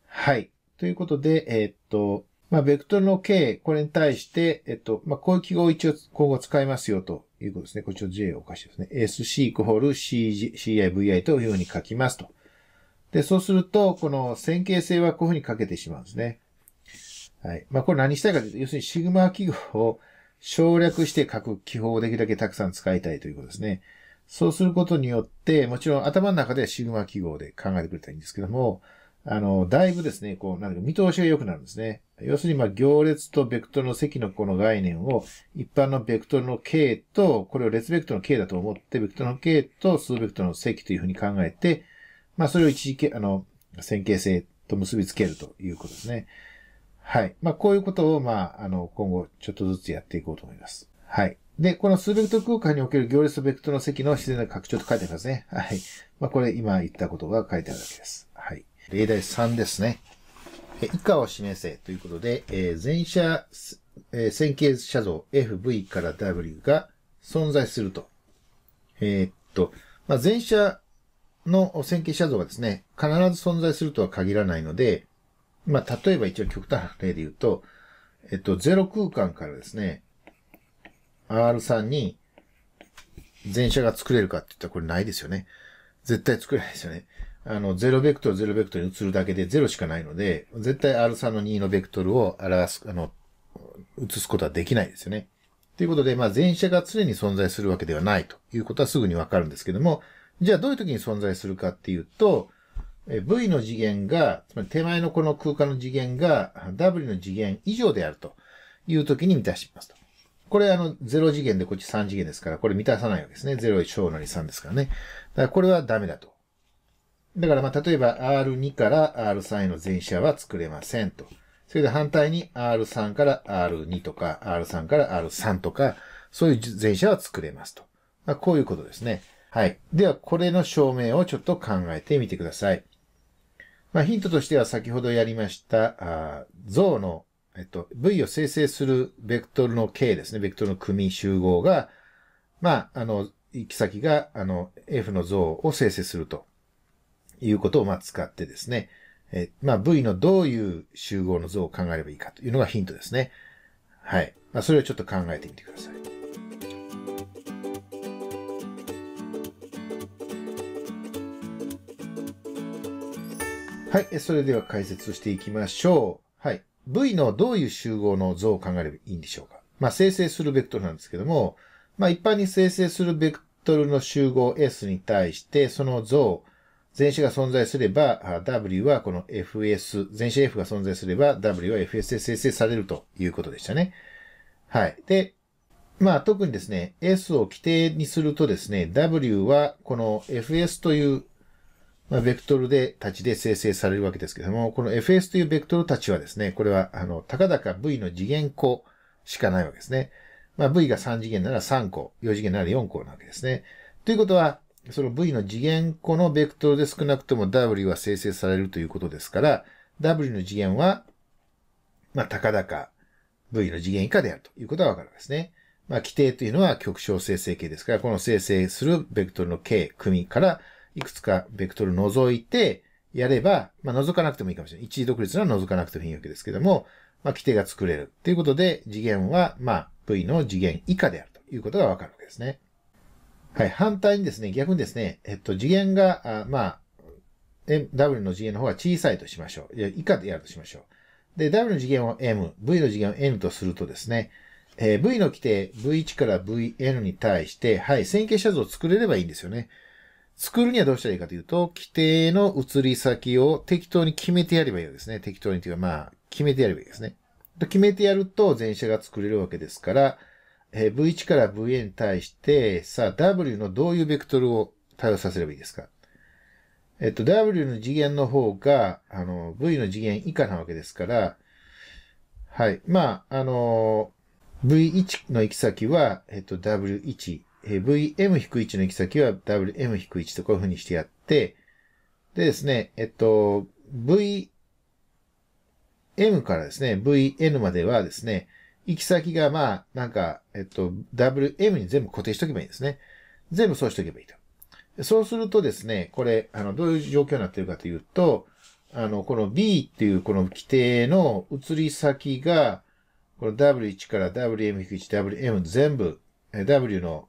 はい。ということで、えっと、まあ、ベクトルの K、これに対して、えっと、まあ、こういう記号を一応今後使いますよということですね。こっちのっと J おかしいですね。SC イコール CIVI というふうに書きますと。で、そうすると、この線形性はこういうふうに書けてしまうんですね。はい。まあ、これ何したいかというと、要するにシグマ記号を省略して書く記法をできるだけたくさん使いたいということですね。そうすることによって、もちろん頭の中ではシグマ記号で考えてくれたらいいんですけども、あの、だいぶですね、こう、なんか見通しが良くなるんですね。要するに、まあ、行列とベクトルの積のこの概念を、一般のベクトルの形と、これを列ベクトルの形だと思って、ベクトルの形と数ベクトルの積というふうに考えて、まあ、それを一時、あの、線形性と結びつけるということですね。はい。まあ、こういうことを、まあ、あの、今後、ちょっとずつやっていこうと思います。はい。で、この数ベクトル空間における行列ベクトルの積の自然な拡張と書いてありますね。はい。まあ、これ、今言ったことが書いてあるわけです。はい。例題3ですね。え、以下を示せということで、えー、前者、えー、線形写像 FV から W が存在すると。えー、っと、まあ、前者の線形写像がですね、必ず存在するとは限らないので、まあ、例えば一応極端な例で言うと、えっと、ゼロ空間からですね、R3 に全車が作れるかって言ったらこれないですよね。絶対作れないですよね。あの、ゼロベクトル、ゼロベクトルに移るだけでゼロしかないので、絶対 R3 の2のベクトルを表す、あの、移すことはできないですよね。ということで、まあ、前者が常に存在するわけではないということはすぐにわかるんですけども、じゃあどういう時に存在するかっていうと、V の次元が、つまり手前のこの空間の次元が W の次元以上であるという時に満たしますと。これあの0次元でこっち3次元ですから、これ満たさないわけですね。0、小なり3ですからね。だからこれはダメだと。だからまあ例えば R2 から R3 の前者は作れませんと。それで反対に R3 から R2 とか R3 から R3 とか、そういう前者は作れますと。まあ、こういうことですね。はい。では、これの証明をちょっと考えてみてください。まあ、ヒントとしては先ほどやりました、像の、えっと、V を生成するベクトルの形ですね。ベクトルの組集合が、まあ、あの、行き先が、あの、F の像を生成するということを、まあ、使ってですね、えまあ、V のどういう集合の像を考えればいいかというのがヒントですね。はい。まあ、それをちょっと考えてみてください。はい。それでは解説していきましょう。はい。V のどういう集合の像を考えればいいんでしょうか。まあ、生成するベクトルなんですけども、まあ、一般に生成するベクトルの集合 S に対して、その像、前子が存在すれば、W はこの FS、前子 F が存在すれば、W は FS で生成されるということでしたね。はい。で、まあ特にですね、S を規定にするとですね、W はこの FS というまあ、ベクトルで、たちで生成されるわけですけども、この FS というベクトルたちはですね、これは、あの、たかだか V の次元項しかないわけですね。まあ、V が3次元なら3個、4次元なら4個なわけですね。ということは、その V の次元個のベクトルで少なくとも W は生成されるということですから、W の次元は、まあ、たかだか V の次元以下であるということはわかるわけですね。まあ、規定というのは極小生成形ですから、この生成するベクトルの K 組からいくつかベクトル除いてやれば、まあ、除かなくてもいいかもしれない。一時独立なら除かなくてもいいわけですけども、まあ、規定が作れる。ということで、次元は、まあ、V の次元以下であるということがわかるわけですね。はい。反対にですね、逆にですね、えっと、次元が、あまあ、W の次元の方が小さいとしましょう。いや、以下でやるとしましょう。で、W の次元を M、V の次元を N とするとですね、えー、V の規定 V1 から Vn に対して、はい、線形写像を作れればいいんですよね。作るにはどうしたらいいかというと、規定の移り先を適当に決めてやればいいですね。適当にというか、まあ、決めてやればいいですね。決めてやると前者が作れるわけですから、えー、V1 から VN に対して、さあ W のどういうベクトルを対応させればいいですか。えっと、W の次元の方が、あの、V の次元以下なわけですから、はい。まあ、あのー、V1 の行き先は、えっと、W1 えー、VM-1 の行き先は WM-1 とこういう風にしてやって、でですね、えっと、VM からですね、VN まではですね、行き先がまあ、なんか、えっと、WM に全部固定しとけばいいんですね。全部そうしとけばいいと。そうするとですね、これ、あの、どういう状況になってるかというと、あの、この B っていうこの規定の移り先が、この W1 から WM-1、WM 全部、W の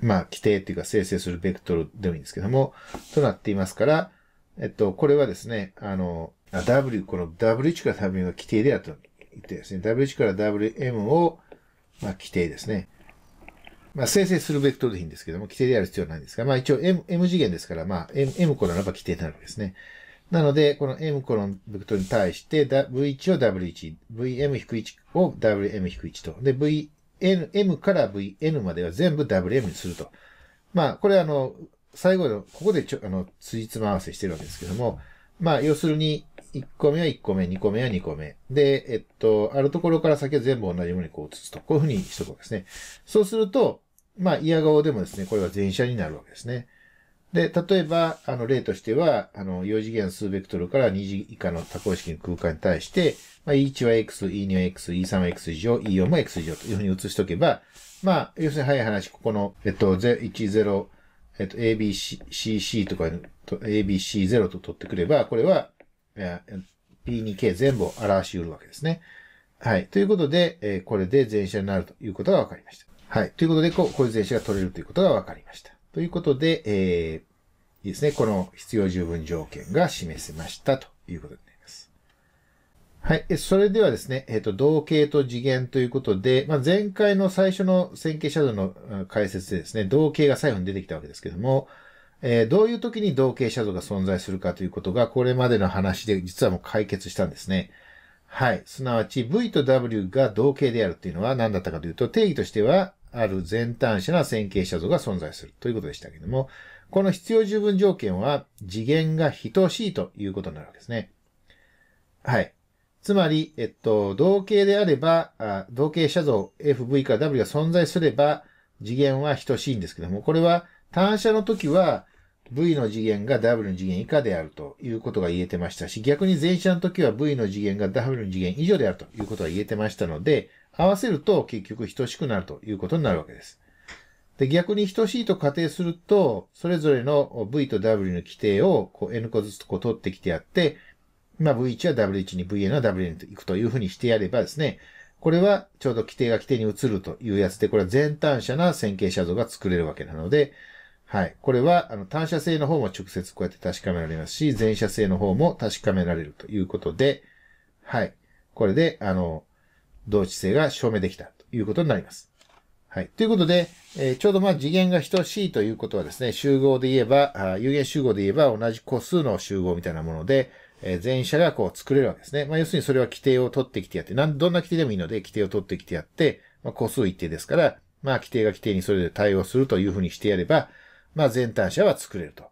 まあ、規定っていうか生成するベクトルでもいいんですけども、となっていますから、えっと、これはですね、あの、W、この W1 から W が規定であると言ってですね、W1 から WM を、まあ、規定ですね。まあ、生成するベクトルでいいんですけども、規定である必要はないんですが、まあ一応 M, M 次元ですから、まあ M, M コロンば規定になるわけですね。なので、この M コロのベクトルに対して、V1 を W1、VM-1 を WM-1 と。で、V、N、M から VN までは全部 WM にすると。まあ、これあの、最後の、ここでちょ、あの、つじつま合わせしてるわけですけども、まあ、要するに、1個目は1個目、2個目は2個目。で、えっと、あるところから先は全部同じものにこう移すと。こういうふうにしとくわけですね。そうすると、まあ、嫌顔でもですね、これは全車になるわけですね。で、例えば、あの、例としては、あの、4次元数ベクトルから2次以下の多項式の空間に対して、まあ、E1 は X、E2 は X、E3 は X 以上、E4 も X 以上というふうに移しておけば、まあ、要するに早い話、ここの、えっと、10、えっと、ABCC とか、ABC0 と取ってくれば、これは、P2K 全部を表し得るわけですね。はい。ということで、えー、これで全車になるということが分かりました。はい。ということで、こう、こういう全車が取れるということが分かりました。ということで、えー、いいですね。この必要十分条件が示せましたということで。はい。それではですね、えっ、ー、と、同型と次元ということで、まあ、前回の最初の線形シャドウの解説でですね、同型が最後に出てきたわけですけども、えー、どういう時に同型シャドウが存在するかということが、これまでの話で実はもう解決したんですね。はい。すなわち、V と W が同型であるっていうのは何だったかというと、定義としては、ある全端子な線形写像が存在するということでしたけども、この必要十分条件は次元が等しいということになるわけですね。はい。つまり、えっと、同型であれば、あ同型写像 FV から W が存在すれば、次元は等しいんですけども、これは単写の時は V の次元が W の次元以下であるということが言えてましたし、逆に全写の時は V の次元が W の次元以上であるということが言えてましたので、合わせると結局等しくなるということになるわけです。で、逆に等しいと仮定すると、それぞれの V と W の規定をこう N 個ずつこう取ってきてやって、まあ、V1 は W1 に VN は WN と行くというふうにしてやればですね、これはちょうど規定が規定に移るというやつで、これは全単車な線形写像が作れるわけなので、はい。これは、あの、単車性の方も直接こうやって確かめられますし、全車性の方も確かめられるということで、はい。これで、あの、同値性が証明できたということになります。はい。ということで、えー、ちょうどまあ次元が等しいということはですね、集合で言えば、あ有限集合で言えば同じ個数の集合みたいなもので、えー、全社がこう作れるわけですね。まあ、要するにそれは規定を取ってきてやって、なん、どんな規定でもいいので、規定を取ってきてやって、まあ、個数一定ですから、まあ、規定が規定にそれで対応するというふうにしてやれば、まあ、全単社は作れると。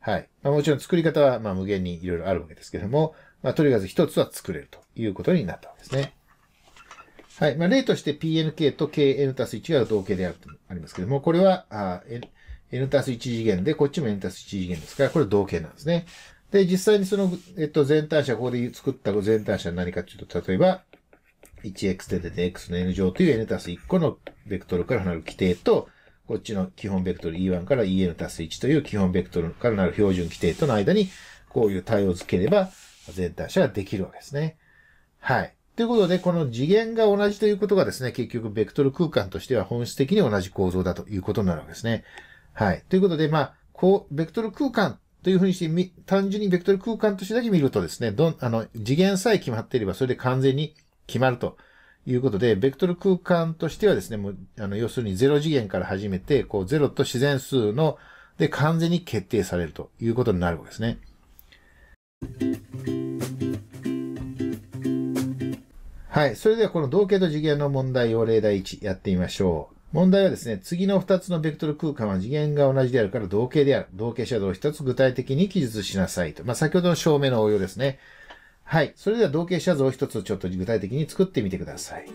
はい。まあ、もちろん作り方は、まあ、無限にいろいろあるわけですけれども、まあ、とりあえず一つは作れるということになったわけですね。はい。まあ、例として PNK と KN たす1が同型であるとありますけれども、これは、あ N たす1次元で、こっちも N たす1次元ですから、これ同型なんですね。で、実際にその、えっと、全体車、ここで作った全体車は何かというと、例えば、1x で出て x の n 乗という n たす1個のベクトルからなる規定と、こっちの基本ベクトル E1 から EN たす1という基本ベクトルからなる標準規定との間に、こういう対応をければ、全体車ができるわけですね。はい。ということで、この次元が同じということがですね、結局ベクトル空間としては本質的に同じ構造だということになるわけですね。はい。ということで、まあ、こう、ベクトル空間というふうにして、単純にベクトル空間としてだけ見るとですね、どん、あの、次元さえ決まっていれば、それで完全に決まるということで、ベクトル空間としてはですね、もう、あの、要するに0次元から始めて、こう、0と自然数の、で、完全に決定されるということになるわけですね。はい。それではこの同型と次元の問題を例題1やってみましょう。問題はですね、次の2つのベクトル空間は次元が同じであるから同型である。同型シャドウを1つ具体的に記述しなさいと。まあ、先ほどの証明の応用ですね。はい。それでは同型シャドウを1つちょっと具体的に作ってみてください。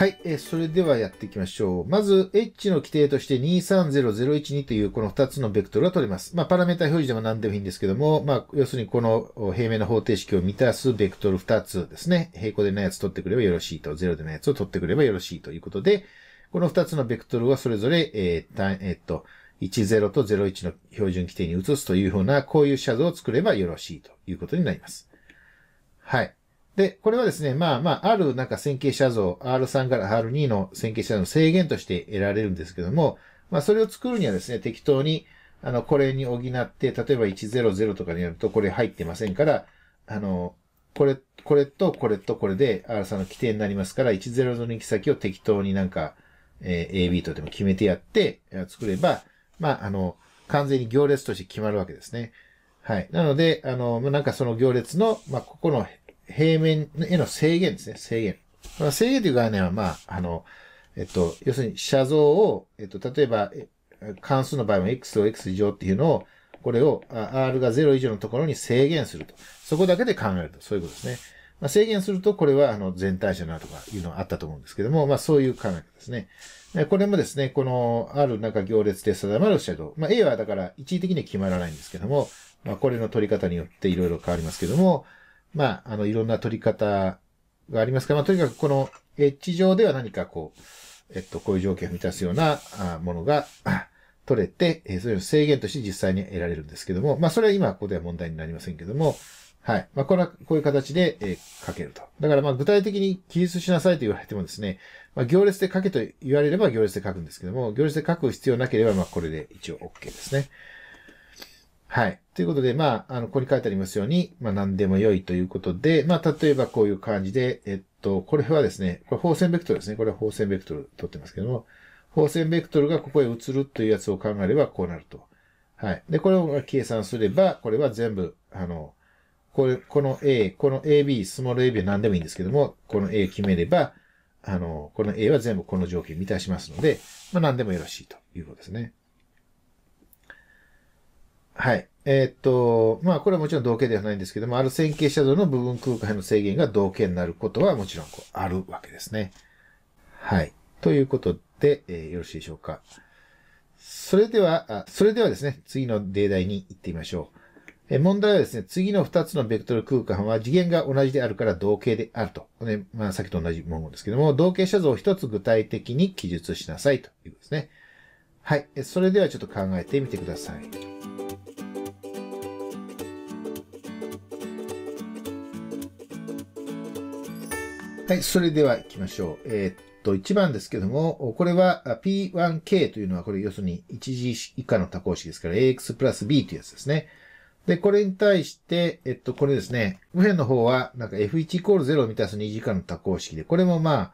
はい、えー、それではやっていきましょう。まず、H の規定として230012というこの2つのベクトルが取れます。まあ、パラメータ表示でも何でもいいんですけども、まあ、要するにこの平面の方程式を満たすベクトル2つですね。平行でないやつ取ってくればよろしいと、0でないやつを取ってくればよろしいということで、この2つのベクトルはそれぞれ、えー、えー、っと、10と01の標準規定に移すというふうな、こういうシャドウを作ればよろしいということになります。はい。で、これはですね、まあまあ、あるなんか線形写像、R3 から R2 の線形写像の制限として得られるんですけども、まあそれを作るにはですね、適当に、あの、これに補って、例えば100とかにやるとこれ入ってませんから、あの、これ、これとこれとこれで R3 の規定になりますから、1 0の行き先を適当になんか、えー、AB とでも決めてやって、作れば、まあ、あの、完全に行列として決まるわけですね。はい。なので、あの、なんかその行列の、まあ、ここの平面への制限ですね、制限。制限という概念は、まあ、あの、えっと、要するに写像を、えっと、例えば、関数の場合も x を x 以上っていうのを、これを r が0以上のところに制限すると。そこだけで考えると。そういうことですね。まあ、制限すると、これはあの全体者なとかいうのがあったと思うんですけども、まあそういう考え方ですね。これもですね、このある中行列で定まるシャドウ。まあ A はだから一時的には決まらないんですけども、まあこれの取り方によっていろいろ変わりますけども、まあ、あの、いろんな取り方がありますから、まあ、とにかくこのエッジ上では何かこう、えっと、こういう条件を満たすようなものが 取れて、それを制限として実際に得られるんですけども、まあ、それは今ここでは問題になりませんけども、はい。まあ、これは、こういう形で、えー、書けると。だから、まあ、具体的に記述しなさいと言われてもですね、まあ、行列で書けと言われれば行列で書くんですけども、行列で書く必要なければ、まあ、これで一応 OK ですね。はい。ということで、まあ、あの、ここに書いてありますように、まあ、何でも良いということで、まあ、例えばこういう感じで、えっと、これはですね、これ方線ベクトルですね。これは方線ベクトル取ってますけども、方線ベクトルがここへ移るというやつを考えればこうなると。はい。で、これを計算すれば、これは全部、あの、これ、この A、この AB、スモール AB は何でもいいんですけども、この A 決めれば、あの、この A は全部この条件満たしますので、まあ、何でもよろしいということですね。はい。えー、っと、まあ、これはもちろん同型ではないんですけども、ある線形斜度の部分空間の制限が同型になることはもちろんこうあるわけですね。はい。ということで、えー、よろしいでしょうか。それではあ、それではですね、次の例題に行ってみましょう。え問題はですね、次の2つのベクトル空間は次元が同じであるから同型であると。ね、まあ、さっきと同じ文言ですけども、同型写像を1つ具体的に記述しなさいということですね。はい。それではちょっと考えてみてください。はい、それでは行きましょう。えー、っと、1番ですけども、これは P1K というのは、これ要するに1次以下の多項式ですから、AX プラス B というやつですね。で、これに対して、えっと、これですね、右辺の方は、なんか F1 イコール0を満たす2次以下の多項式で、これもまあ、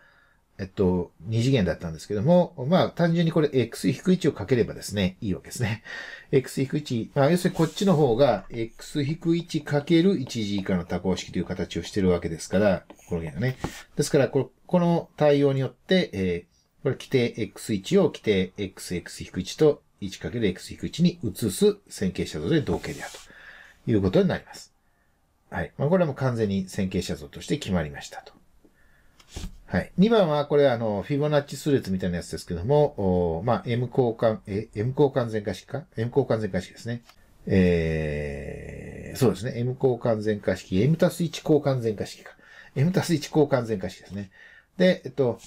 えっと、二次元だったんですけども、まあ、単純にこれ x-1 をかければですね、いいわけですね。x-1、まあ、要するにこっちの方が x-1 かける 1g 以下の多項式という形をしてるわけですから、この辺がね。ですからこ、この対応によって、えー、これ規定 x1 を規定 xx-1 と 1×x-1 に移す線形写像で同型であるということになります。はい。まあ、これはもう完全に線形写像として決まりましたと。はい。2番は、これあの、フィボナッチ数列みたいなやつですけども、まあ、M 交換、え、M 交換全化式か ?M 交換全化式ですね。えー、そうですね。M 交換全化式、M たす1交換全化式か。M たす1交換全化式ですね。で、えっと、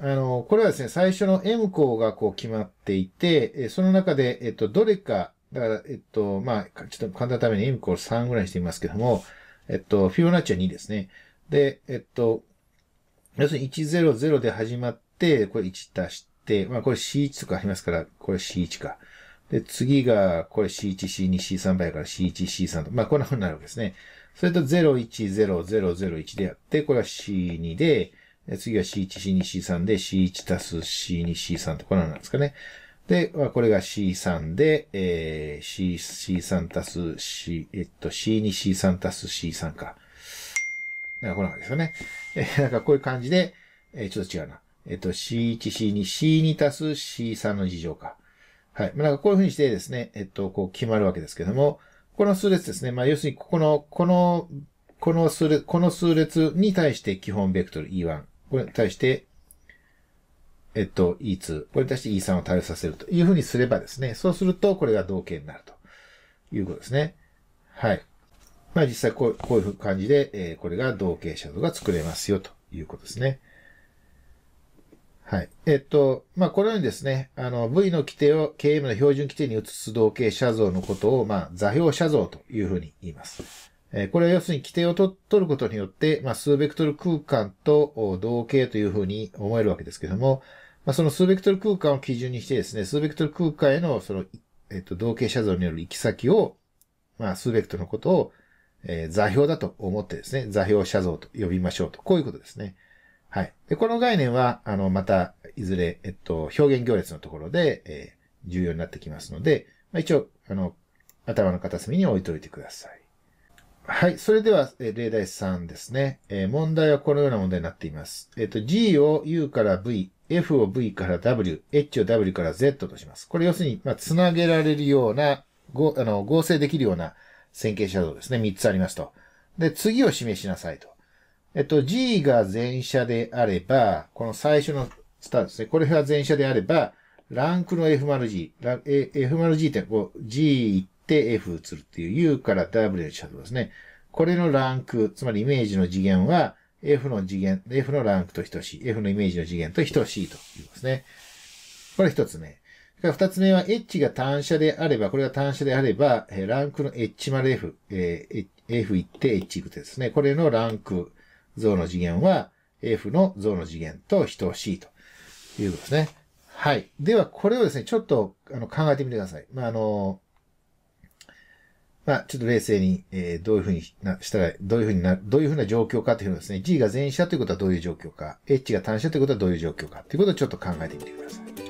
あの、これはですね、最初の M 項がこう決まっていて、その中で、えっと、どれか、だから、えっと、まあ、ちょっと簡単なために M 項3ぐらいにしてみますけども、えっと、フィボナッチは2ですね。で、えっと、要するに100で始まって、これ1足して、まあこれ C1 とかありますから、これ C1 か。で、次が、これ C1、C2、C3 倍から C1、C3 と。まあこんな風になるわけですね。それと010001でやって、これは C2 で、で次は C1、C2、C3 で C1 足す C2、C3 ってこんな風なんですかね。で、これが C3 で、えー、C3 足す C、えっと、C2、C3 足す C3 か。こんな感じですよね。え なんかこういう感じで、えちょっと違うな。えっ、と、C1、C2、C2 足す C3 の事情か。はい。まあ、なんかこういうふうにしてですね、えっ、と、こう決まるわけですけども、この数列ですね。まあ、要するに、ここの、この、この数列、この数列に対して基本ベクトル E1。これに対して、えっと、E2。これに対して E3 を対応させるというふうにすればですね、そうするとこれが同型になるということですね。はい。まあ実際こうこういう感じで、えー、これが同型シャドウが作れますよということですね。はい。えっと、まあ、このようにですね、あの、V の規定を KM の標準規定に移す同型写像のことを、まあ、座標写像というふうに言います。えー、これは要するに規定を取ることによって、まあ、数ベクトル空間と同型というふうに思えるわけですけども、まあ、その数ベクトル空間を基準にしてですね、数ベクトル空間への、その、えっと、同型写像による行き先を、まあ、数ベクトルのことを、えー、座標だと思ってですね、座標写像と呼びましょうと。こういうことですね。はい。で、この概念は、あの、また、いずれ、えっと、表現行列のところで、えー、重要になってきますので、まあ、一応、あの、頭の片隅に置いといてください。はい。それでは、え例題3ですね。えー、問題はこのような問題になっています。えっ、ー、と、G を U から V、F を V から W、H を W から Z とします。これ要するに、まあ、つなげられるような、ごあの合成できるような線形ドウですね。3つありますと。で、次を示しなさいと。えっと、G が全写であれば、この最初のスターですね。これが全写であれば、ランクの F0G、F0G ってこう、G 行って F 移るっていう U から W のドウですね。これのランク、つまりイメージの次元は、F の次元、F のランクと等しい、F のイメージの次元と等しいと言いますね。これ一つ目。二つ目は、H が単車であれば、これが単車であれば、えー、ランクの H0F、えー、F 行って H 行くとですね、これのランク、像の次元は、F の像の次元と等しいということですね。はい。では、これをですね、ちょっとあの考えてみてください。まあ、あの、まあ、ちょっと冷静に、えー、どういうふうになしたら、どういうふうにな、どういうふうな状況かというのですね、G が全車ということはどういう状況か、H が単車ということはどういう状況かということをちょっと考えてみてください。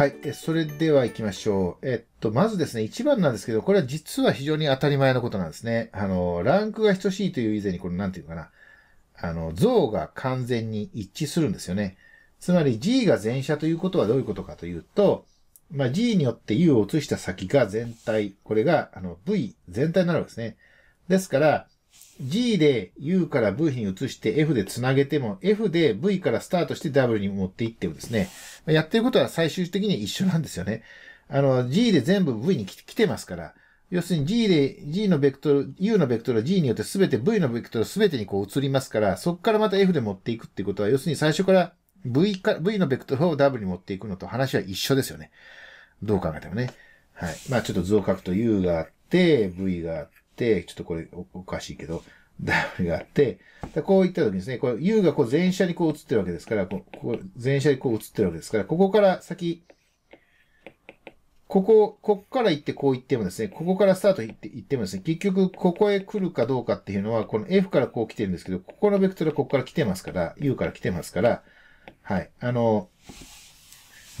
はい。それでは行きましょう。えっと、まずですね、1番なんですけど、これは実は非常に当たり前のことなんですね。あの、ランクが等しいという以前に、これなんていうのかな。あの、像が完全に一致するんですよね。つまり G が前者ということはどういうことかというと、まあ、G によって U を移した先が全体、これがあの V 全体になるわけですね。ですから、G で U から V に移して F で繋げても F で V からスタートして W に持っていってもですね、やってることは最終的に一緒なんですよね。あの、G で全部 V に来てますから、要するに G で、G のベクトル、U のベクトルは G によって全て V のベクトル全てにこう移りますから、そこからまた F で持っていくっていうことは、要するに最初から V か、V のベクトルを W に持っていくのと話は一緒ですよね。どう考えてもね。はい。まあちょっと図を書くと U があって、V があって、、ちょっとこれおかしいけど、W があって、こういった時にですね、これ U がこう前車にこう映ってるわけですから、ここ前車にこう映ってるわけですから、ここから先、ここ、ここから行ってこう行ってもですね、ここからスタート行って行ってもですね、結局ここへ来るかどうかっていうのは、この F からこう来てるんですけど、ここのベクトルはここから来てますから、U から来てますから、はい。あの、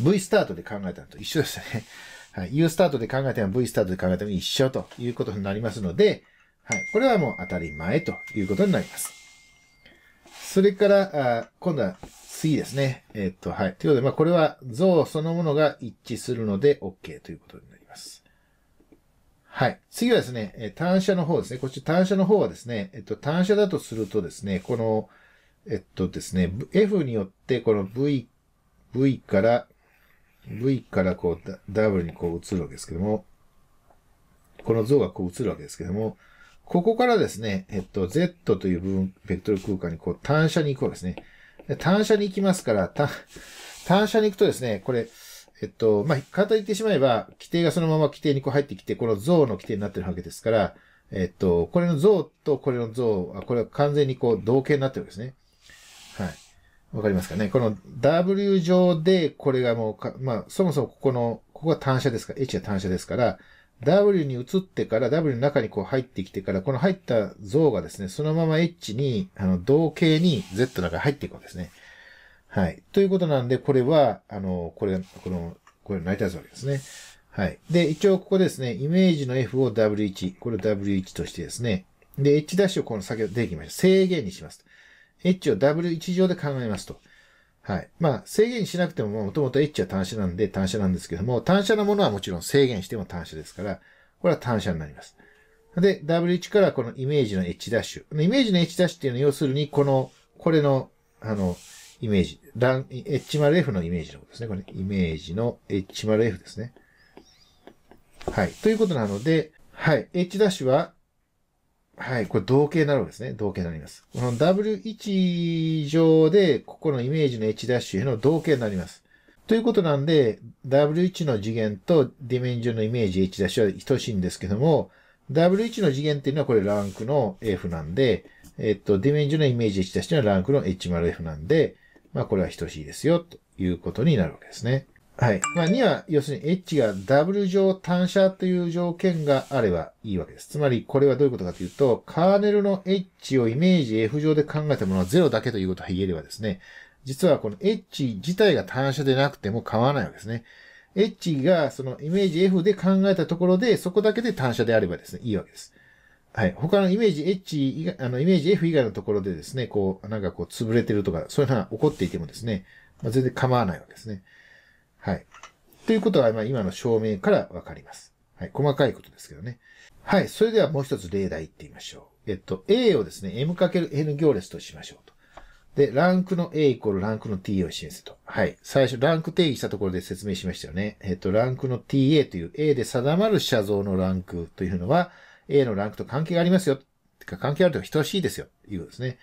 V スタートで考えたのと一緒でしたね。はい、U スタートで考えても V スタートで考えても一緒ということになりますので、はい、これはもう当たり前ということになります。それから、あ今度は次ですね。えー、っと、はい。ということで、まあ、これは像そのものが一致するので OK ということになります。はい。次はですね、えー、単車の方ですね。こっち単車の方はですね、えっと、単車だとするとですね、この、えっとですね、F によってこの V、V から V からこうダブルにこう映るわけですけども、この像がこう映るわけですけども、ここからですね、えっと、Z という部分、ベクトル空間にこう単車に行こうですね。単車に行きますから、単車に行くとですね、これ、えっと、まあ、簡単に言ってしまえば、規定がそのまま規定にこう入ってきて、この像の規定になってるわけですから、えっと、これの像とこれの像、これは完全にこう同型になってるわけですね。わかりますかね。この W 上で、これがもうか、まあ、そもそもここの、ここが単車ですから、H は単車ですから、W に移ってから、W の中にこう入ってきてから、この入った像がですね、そのまま H に、あの、同型に Z の中に入っていくわけですね。はい。ということなんで、これは、あの、これ、この、これ成り立つわけですね。はい。で、一応ここですね、イメージの F を W1、これを W1 としてですね、で、H' をこの先ほど出てきました。制限にします。H を W1 乗で考えますと。はい。まあ、制限しなくても、もともと H は単車なんで単車なんですけども、単車なものはもちろん制限しても単車ですから、これは単車になります。で、W1 からこのイメージの H ダッシュ。イメージの H ダッシュっていうのは要するに、この、これの、あの、イメージ。ラン、H0F のイメージのことですね。これ、イメージの H0F ですね。はい。ということなので、はい。H ダッシュは、はい、これ同型になるわけですね。同型になります。この W1 上で、ここのイメージの H' ダッシュへの同型になります。ということなんで、W1 の次元とディメンジョンのイメージ H' ダッシュは等しいんですけども、W1 の次元っていうのはこれランクの F なんで、えっと、ディメンジョンのイメージ H' ダッシュはランクの h 0 f なんで、まあこれは等しいですよ、ということになるわけですね。はい。まあ、2は、要するにエッジがダブル上単車という条件があればいいわけです。つまり、これはどういうことかというと、カーネルのエッジをイメージ F 上で考えたものは0だけということが言えればですね、実はこのエッジ自体が単車でなくても構わないわけですね。エッジがそのイメージ F で考えたところで、そこだけで単車であればですね、いいわけです。はい。他のイメージ H 以外、あの、イメージ F 以外のところでですね、こう、なんかこう、潰れてるとか、そういうのは起こっていてもですね、まあ、全然構わないわけですね。はい。ということは、ま今の証明からわかります。はい。細かいことですけどね。はい。それではもう一つ例題ってみましょう。えっと、A をですね、m×n 行列としましょうと。で、ランクの A イコールランクの T を示すと。はい。最初、ランク定義したところで説明しましたよね。えっと、ランクの TA という A で定まる写像のランクというのは、A のランクと関係がありますよ。てか、関係あると等しいですよ。いうことですね。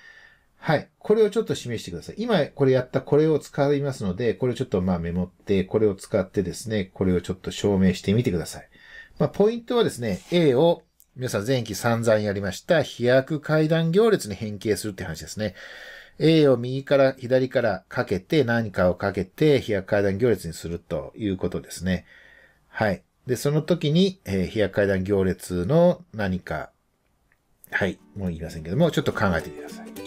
はい。これをちょっと示してください。今これやったこれを使いますので、これをちょっとまあメモって、これを使ってですね、これをちょっと証明してみてください。まあポイントはですね、A を皆さん前期散々やりました飛躍階段行列に変形するって話ですね。A を右から左からかけて何かをかけて飛躍階段行列にするということですね。はい。で、その時に、えー、飛躍階段行列の何か、はい、もう言いませんけども、ちょっと考えてみてください。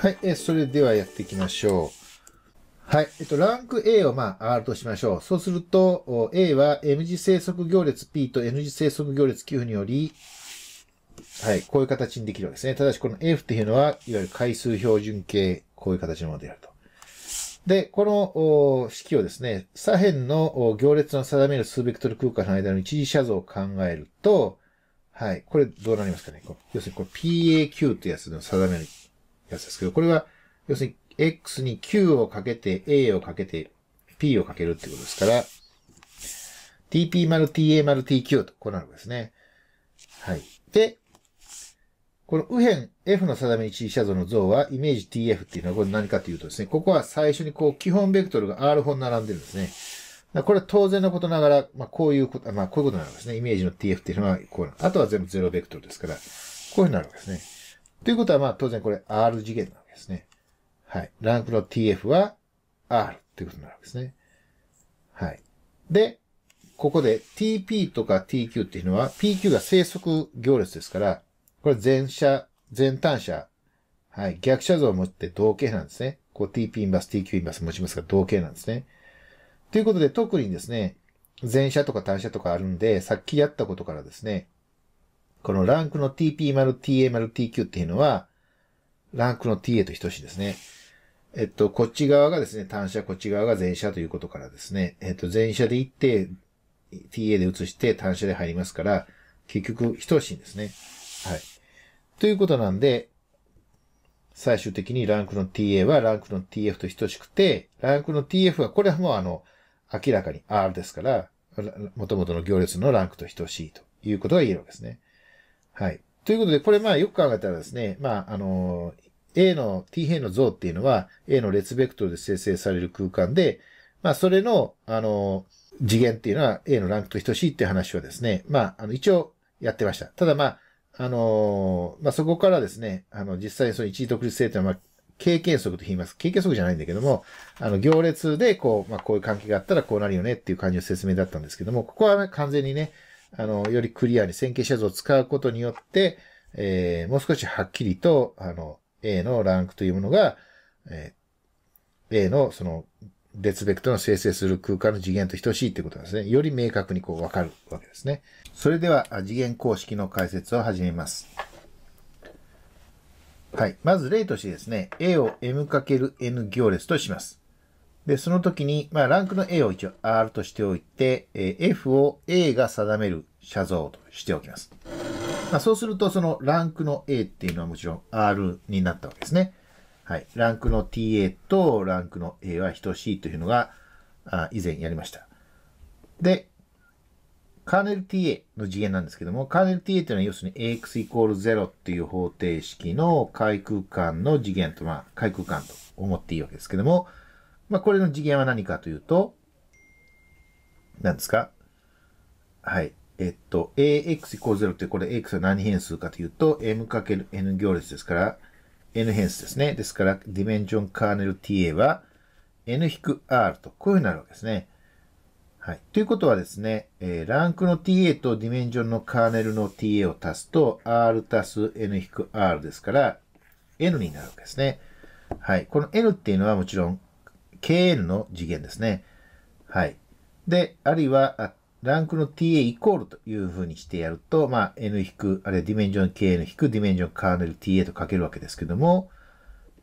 はい、えそれではやっていきましょう。はい。えっと、ランク A をまあ R としましょう。そうすると、A は M 字生息行列 P と N 字生息行列 Q により、はい、こういう形にできるわけですね。ただし、この F っていうのは、いわゆる回数標準形、こういう形のものであると。で、この式をですね、左辺の行列の定める数ベクトル空間の間の一次写像を考えると、はい、これどうなりますかね。要するにこ PAQ ってやつの定めるやつですけど、これは、要するに X に Q をかけて、A をかけて、P をかけるってことですから、TP 丸 TA 丸 TQ と、こうなるわけですね。はい。で、この右辺 F の定めに小さ像の像は、イメージ TF っていうのはこれ何かというとですね、ここは最初にこう基本ベクトルが R 本並んでるんですね。これは当然のことながら、まあこういうこと、まあこういうことになるんですね。イメージの TF っていうのはこうなる。あとは全部0ベクトルですから、こういうふうになるわけですね。ということは、まあ、当然これ R 次元なわけですね。はい。ランクの TF は R ということになるわけですね。はい。で、ここで TP とか TQ っていうのは、PQ が正則行列ですから、これ前者、前端者、はい、逆車像を持って同型なんですね。こう TP インバス、TQ インバス持ちますが同型なんですね。ということで、特にですね、前者とか単者とかあるんで、さっきやったことからですね、このランクの TP0TA0TQ っていうのは、ランクの TA と等しいですね。えっと、こっち側がですね、単車、こっち側が全車ということからですね、えっと、全車で行って、TA で移して単車で入りますから、結局、等しいんですね。はい。ということなんで、最終的にランクの TA はランクの TF と等しくて、ランクの TF は、これはもうあの、明らかに R ですから、元々の行列のランクと等しいということが言えるわけですね。はい。ということで、これまあよく考えたらですね、まああの、A の T 辺の像っていうのは A の列ベクトルで生成される空間で、まあそれの、あの、次元っていうのは A のランクと等しいっていう話はですね、まあ、あの、一応やってました。ただまあ、あのまあ、そこからですね、あの、実際にその一時独立性っていうのは、まあ、経験則と言います。経験則じゃないんだけども、あの、行列で、こう、まあ、こういう関係があったらこうなるよねっていう感じの説明だったんですけども、ここは、完全にね、あの、よりクリアに線形写像を使うことによって、えー、もう少しはっきりと、あの、A のランクというものが、えー、A のその列ベクトルの生成する空間の次元と等しいということなんですね。より明確にこうわかるわけですね。それでは次元公式の解説を始めます。はい。まず例としてですね、A を m×n 行列とします。で、その時に、まあ、ランクの A を一応 R としておいて、えー、F を A が定める写像としておきます。まあ、そうすると、そのランクの A っていうのはもちろん R になったわけですね。はい。ランクの TA とランクの A は等しいというのが、あ以前やりました。で、カーネル TA の次元なんですけども、カーネル TA ていうのは要するに AX イコール0っていう方程式の開空間の次元と、まあ、開空間と思っていいわけですけども、まあ、これの次元は何かというと、何ですかはい。えっと、ax イコール0って、これ x は何変数かというと、m る n 行列ですから、n 変数ですね。ですから、ディメンジョンカーネル ta は n-r と、こういうふうになるわけですね。はい。ということはですね、えー、ランクの ta とディメンジョンのカーネルの ta を足すと、r 足す n-r ですから、n になるわけですね。はい。この n っていうのはもちろん k N. の次元ですね。はい。で、あるいは、ランクの TA イコールというふうにしてやると、まあ、N 引く、あるいはディメンジョン KN 引く、ディメンジョンカーネル TA と書けるわけですけども、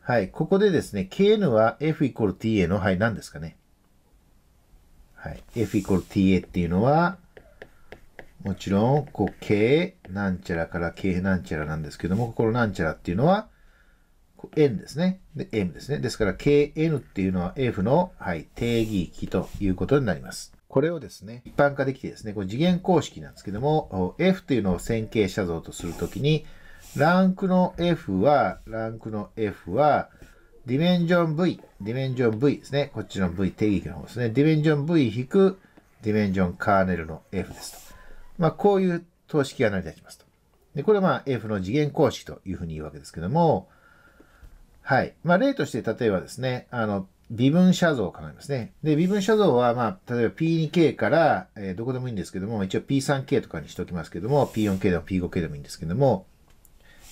はい、ここでですね、KN は F イコール TA の、はい、何ですかね。はい、F イコール TA っていうのは、もちろん、こう、K なんちゃらから K なんちゃらなんですけども、ここのなんちゃらっていうのは、n ですね。で、m ですね。ですから kn っていうのは f の、はい、定義域ということになります。これをですね、一般化できてですね、これ次元公式なんですけども、f というのを線形写像とするときに、ランクの f は、ランクの f は、ディメンジョン v、ディメンジョン v ですね。こっちの v 定義域の方ですね。ディメンジョン v 引くディメンジョンカーネルの f ですと。まあ、こういう等式が成り立ちますと。で、これはまあ f の次元公式というふうに言うわけですけども、はい。まあ、例として、例えばですね、あの、微分写像を考えますね。で、微分写像は、まあ、例えば P2K から、えー、どこでもいいんですけども、一応 P3K とかにしておきますけども、P4K でも P5K でもいいんですけども、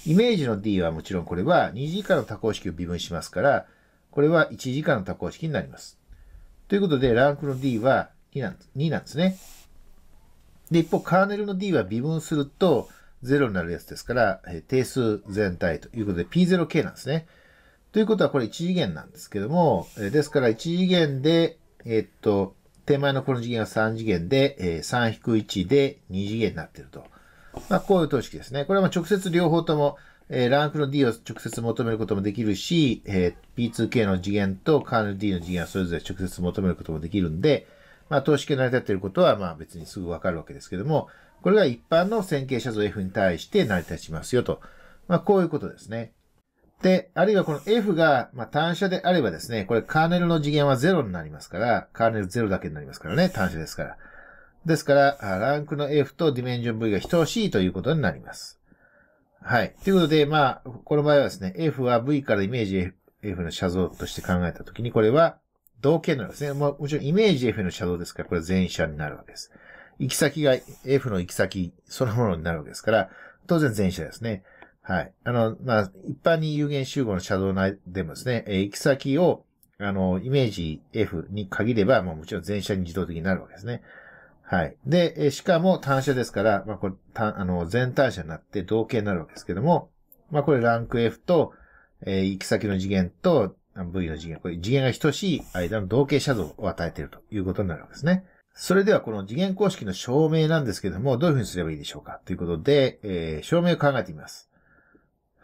イメージの D はもちろんこれは2次以下の多項式を微分しますから、これは1次以下の多項式になります。ということで、ランクの D は2なん ,2 なんですね。で、一方、カーネルの D は微分すると0になるやつですから、え定数全体ということで P0K なんですね。ということはこれ1次元なんですけども、えですから1次元で、えっと、手前のこの次元は3次元で、え3-1で2次元になっていると。まあ、こういう等式ですね。これは直接両方とも、えランクの D を直接求めることもできるし、え P2K の次元とカーネル D の次元はそれぞれ直接求めることもできるんで、まあ、等式が成り立っていることは、まあ、別にすぐわかるわけですけども、これが一般の線形写像 F に対して成り立ちますよと。まあ、こういうことですね。で、あるいはこの f が、まあ、単車であればですね、これカーネルの次元は0になりますから、カーネル0だけになりますからね、単車ですから。ですから、ランクの f とディメンジョン v が等しいということになります。はい。ということで、まあ、この場合はですね、f は v からイメージ f の写像として考えたときに、これは同型のですね、ももちろんイメージ f の写像ですから、これ全車になるわけです。行き先が f の行き先そのものになるわけですから、当然全車ですね。はい。あの、まあ、一般に有限集合のシャドウ内でもですね、えー、行き先を、あの、イメージ F に限れば、まあ、もちろん全車に自動的になるわけですね。はい。で、えー、しかも単車ですから、まあ、これ、単、あの、全単車になって同型になるわけですけども、まあ、これランク F と、えー、行き先の次元と V の次元、これ次元が等しい間の同型シャドウを与えているということになるわけですね。それではこの次元公式の証明なんですけども、どういうふうにすればいいでしょうかということで、えー、証明を考えてみます。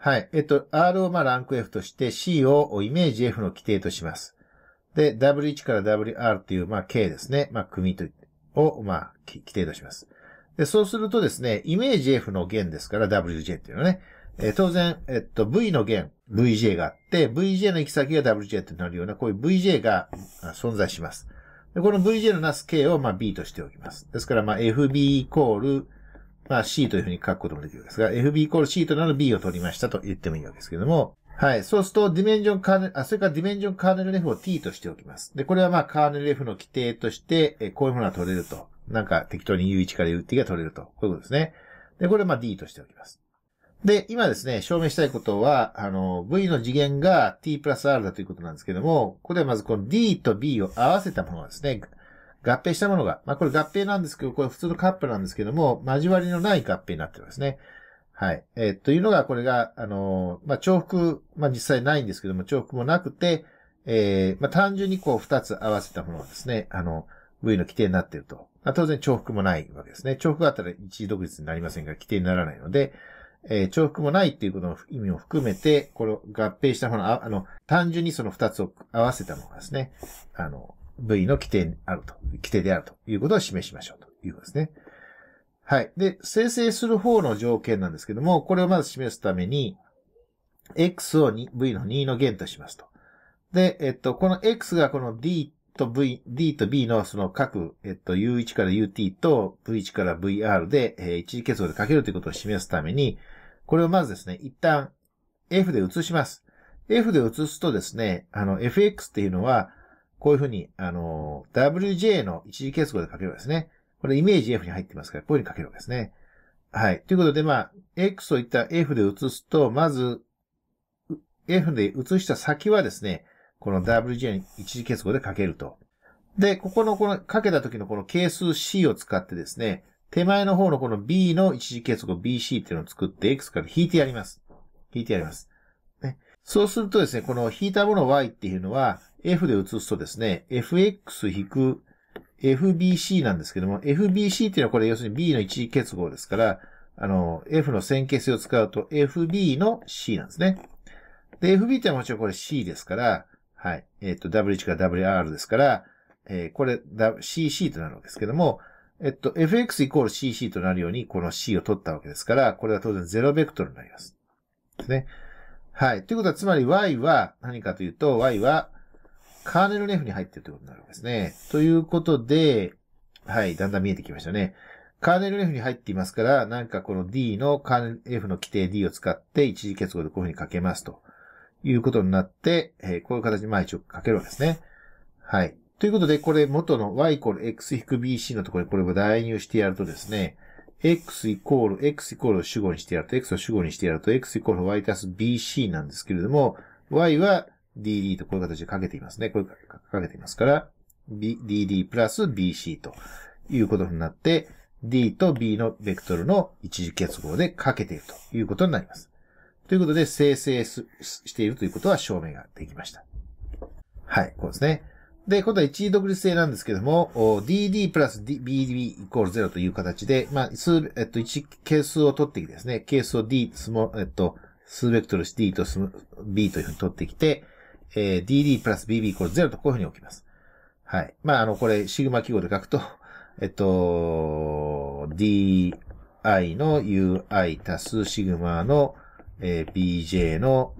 はい。えっと、R をまあランク F として C をイメージ F の規定とします。で、W1 から WR というまあ K ですね。まあ組とをまあ規定とします。で、そうするとですね、イメージ F の弦ですから WJ っていうのはね、えー、当然、えっと、V の弦、VJ があって、VJ の行き先が WJ ってなるような、こういう VJ が存在します。でこの VJ のなす K をまあ B としておきます。ですから、まあ FB イコールまあ C というふうに書くこともできるんですが、FB イコール C となる B を取りましたと言ってもいいわけですけども、はい。そうすると、ディメンジョンカーネル、あ、それからディメンジョンカーネル F を T としておきます。で、これはまあ、カーネル F の規定として、えこういうものは取れると。なんか、適当に U1 から U2 が取れると。こういうことですね。で、これはまあ D としておきます。で、今ですね、証明したいことは、あの、V の次元が T プラス R だということなんですけども、ここではまずこの D と B を合わせたものですね。合併したものが、まあこれ合併なんですけど、これ普通のカップなんですけども、交わりのない合併になってますね。はい。えー、というのが、これが、あのー、まあ、重複、まあ、実際ないんですけども、重複もなくて、えー、まあ、単純にこう、二つ合わせたものがですね、あの、V の規定になっていると。まあ、当然重複もないわけですね。重複があったら一時独立になりませんが、規定にならないので、えー、重複もないっていうことの意味を含めて、これを合併したもの、ああの、単純にその二つを合わせたものがですね、あの、V の規定あると、規定であるということを示しましょうということですね。はい。で、生成する方の条件なんですけども、これをまず示すために、X を V の2の弦としますと。で、えっと、この X がこの D と V、D と B のその各、えっと、U1 から UT と V1 から VR で、えー、一次結合でかけるということを示すために、これをまずですね、一旦 F で移します。F で移すとですね、あの、FX っていうのは、こういうふうに、あの、WJ の一次結合で書けるわけですね。これイメージ F に入ってますから、こういうふうに書けるわけですね。はい。ということで、まあ、X をいった F で移すと、まず、F で移した先はですね、この WJ に一次結合で書けると。で、ここのこの書けた時のこの係数 C を使ってですね、手前の方のこの B の一次結合 BC っていうのを作って X から引いてやります。引いてやります。ね、そうするとですね、この引いたもの Y っていうのは、F で移すとですね、fx-fbc なんですけども、fbc っていうのはこれ要するに b の一次結合ですから、あの、f の線形性を使うと fb の c なんですね。で、fb ってのはもちろんこれ c ですから、はい。えっ、ー、と、w1 から wr ですから、えー、これ、cc となるわけですけども、えっと、fx イコール cc となるように、この c を取ったわけですから、これは当然0ベクトルになります。ですね。はい。ということは、つまり y は何かというと、y は、カーネルレフに入ってるということになるわけですね。ということで、はい、だんだん見えてきましたね。カーネル F に入っていますから、なんかこの D のカーネル F の規定 D を使って一時結合でこういうふうに書けますということになって、えー、こういう形でまあ一応書けるわけですね。はい。ということで、これ元の y イコール x-bc のところにこれを代入してやるとですね、x イコール x イコールを主語にしてやると、x を主語にしてやると、x イコール y たす bc なんですけれども、y は DD とこういう形でかけていますね。こういうかけていますから、B、DD プラス BC ということになって、D と B のベクトルの一時結合でかけているということになります。ということで、生成しているということは証明ができました。はい、こうですね。で、今度は一時独立性なんですけども、DD プラス BD イコール0という形で、まあ、数、えっと、一係数を取ってきてですね、係数を D、スモ、えっと、数ベクトル D と B というふうに取ってきて、えー、dd プラス bb イコール0とこういうふうに置きます。はい。まあ、あの、これ、シグマ記号で書くと、えっと、di の ui 足すシグマの、えー、bj の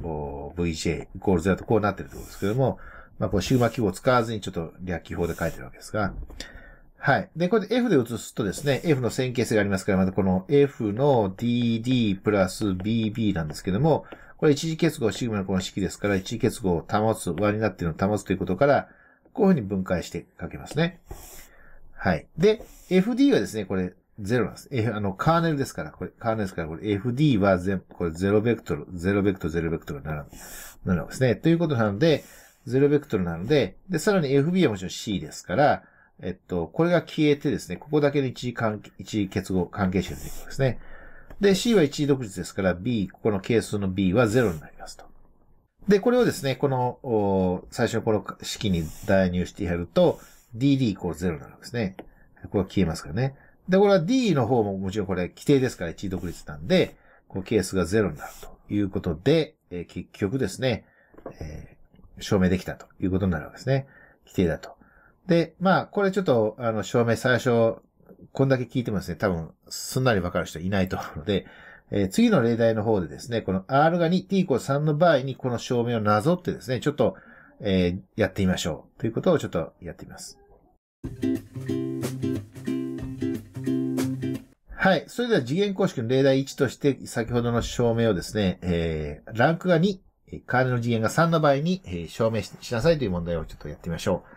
vj イコール0とこうなってるところですけども、まあ、こう、シグマ記号を使わずにちょっと略記法で書いてるわけですが、はい。で、これで F で移すとですね、F の線形性がありますから、またこの F の DD プラス BB なんですけども、これ一次結合シグマのこの式ですから、一次結合を保つ、輪になっているのを保つということから、こういうふうに分解して書けますね。はい。で、FD はですね、これ0なんです。F、あの、カーネルですから、これ、カーネルですから、これ FD は全、これ0ベクトル、0ベクトル、0ベクトルななるんですね。ということなので、0ベクトルなので、で、さらに FB はもちろん C ですから、えっと、これが消えてですね、ここだけの一時関係、一時結合、関係集出てくるんですね。で、C は一位独立ですから、B、ここの係数の B は0になりますと。で、これをですね、この、最初のこの式に代入してやると、DD イコール0になるんですね。ここは消えますからね。で、これは D の方ももちろんこれ規定ですから一位独立なんで、この係数が0になるということで、えー、結局ですね、えー、証明できたということになるわけですね。規定だと。で、まあ、これちょっと、あの、証明最初、こんだけ聞いてもですね、多分、すんなりわかる人いないと思うので、えー、次の例題の方でですね、この R が 2t イコール3の場合にこの証明をなぞってですね、ちょっと、えー、やってみましょう。ということをちょっとやってみます。はい。それでは次元公式の例題1として、先ほどの証明をですね、えー、ランクが2、カーネの次元が3の場合に、えー、証明しなさいという問題をちょっとやってみましょう。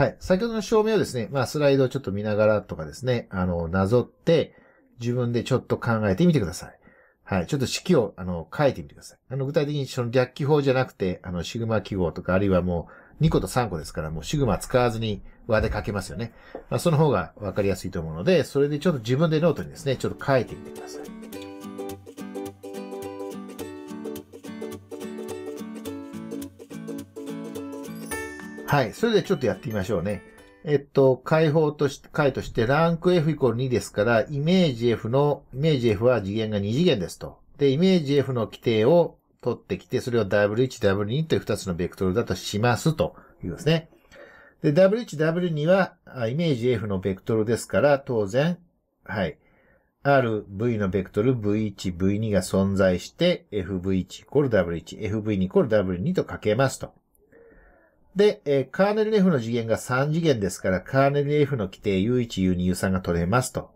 はい。先ほどの証明をですね、まあ、スライドをちょっと見ながらとかですね、あの、なぞって、自分でちょっと考えてみてください。はい。ちょっと式を、あの、書いてみてください。あの、具体的にその略記法じゃなくて、あの、シグマ記号とか、あるいはもう、2個と3個ですから、もうシグマ使わずに和で書けますよね。まあ、その方が分かりやすいと思うので、それでちょっと自分でノートにですね、ちょっと書いてみてください。はい。それでちょっとやってみましょうね。えっと、解放として、解として、ランク F イコール2ですから、イメージ F の、イメージ F は次元が2次元ですと。で、イメージ F の規定を取ってきて、それを W1、W2 という2つのベクトルだとしますというですね。で、W1、W2 は、イメージ F のベクトルですから、当然、はい。R、V のベクトル V1、V2 が存在して、FV1 イコール W1、FV2 イコール W2 と書けますと。で、えー、カーネル F の次元が3次元ですから、カーネル F の規定 U1、U2、U3 が取れますと。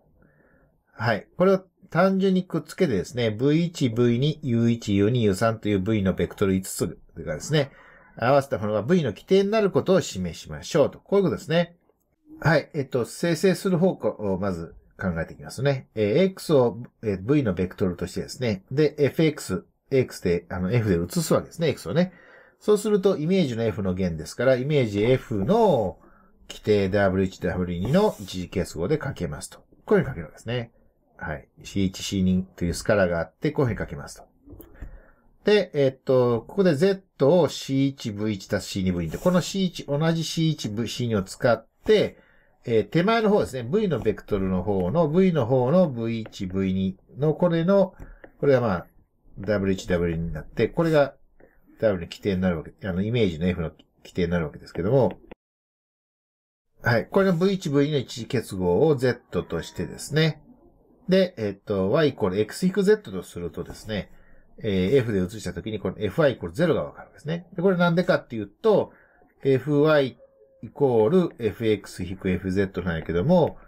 はい。これを単純にくっつけてですね、V1、V2、U1、U2、U3 という V のベクトル5つがですね、合わせたものが V の規定になることを示しましょうと。こういうことですね。はい。えっと、生成する方向をまず考えていきますね。えー、X を V のベクトルとしてですね、で、FX、X で、あの、F で移すわけですね、X をね。そうすると、イメージの F の弦ですから、イメージ F の規定 W1 W2 の一次結合で書けますと。こういうふうに書けるんですね。はい。C1、C2 というスカラがあって、こういうふうに書けますと。で、えっと、ここで Z を C1、V1 たす C2、V2 と、この C1、同じ C1、C2 を使って、えー、手前の方ですね、V のベクトルの方の、V の方の V1、V2 の、これの、これがまあ、W1、W2 になって、これがでよ規定になるわけ、あの、イメージの F の規定になるわけですけども、はい。これが V1、V2 の一次結合を Z としてですね。で、えっと、Y イコール X-Z とするとですね、えー、F で移したときに、この Fi イコール0がわかるんですね。で、これなんでかっていうと、f y イコール fx-fz なんやけども、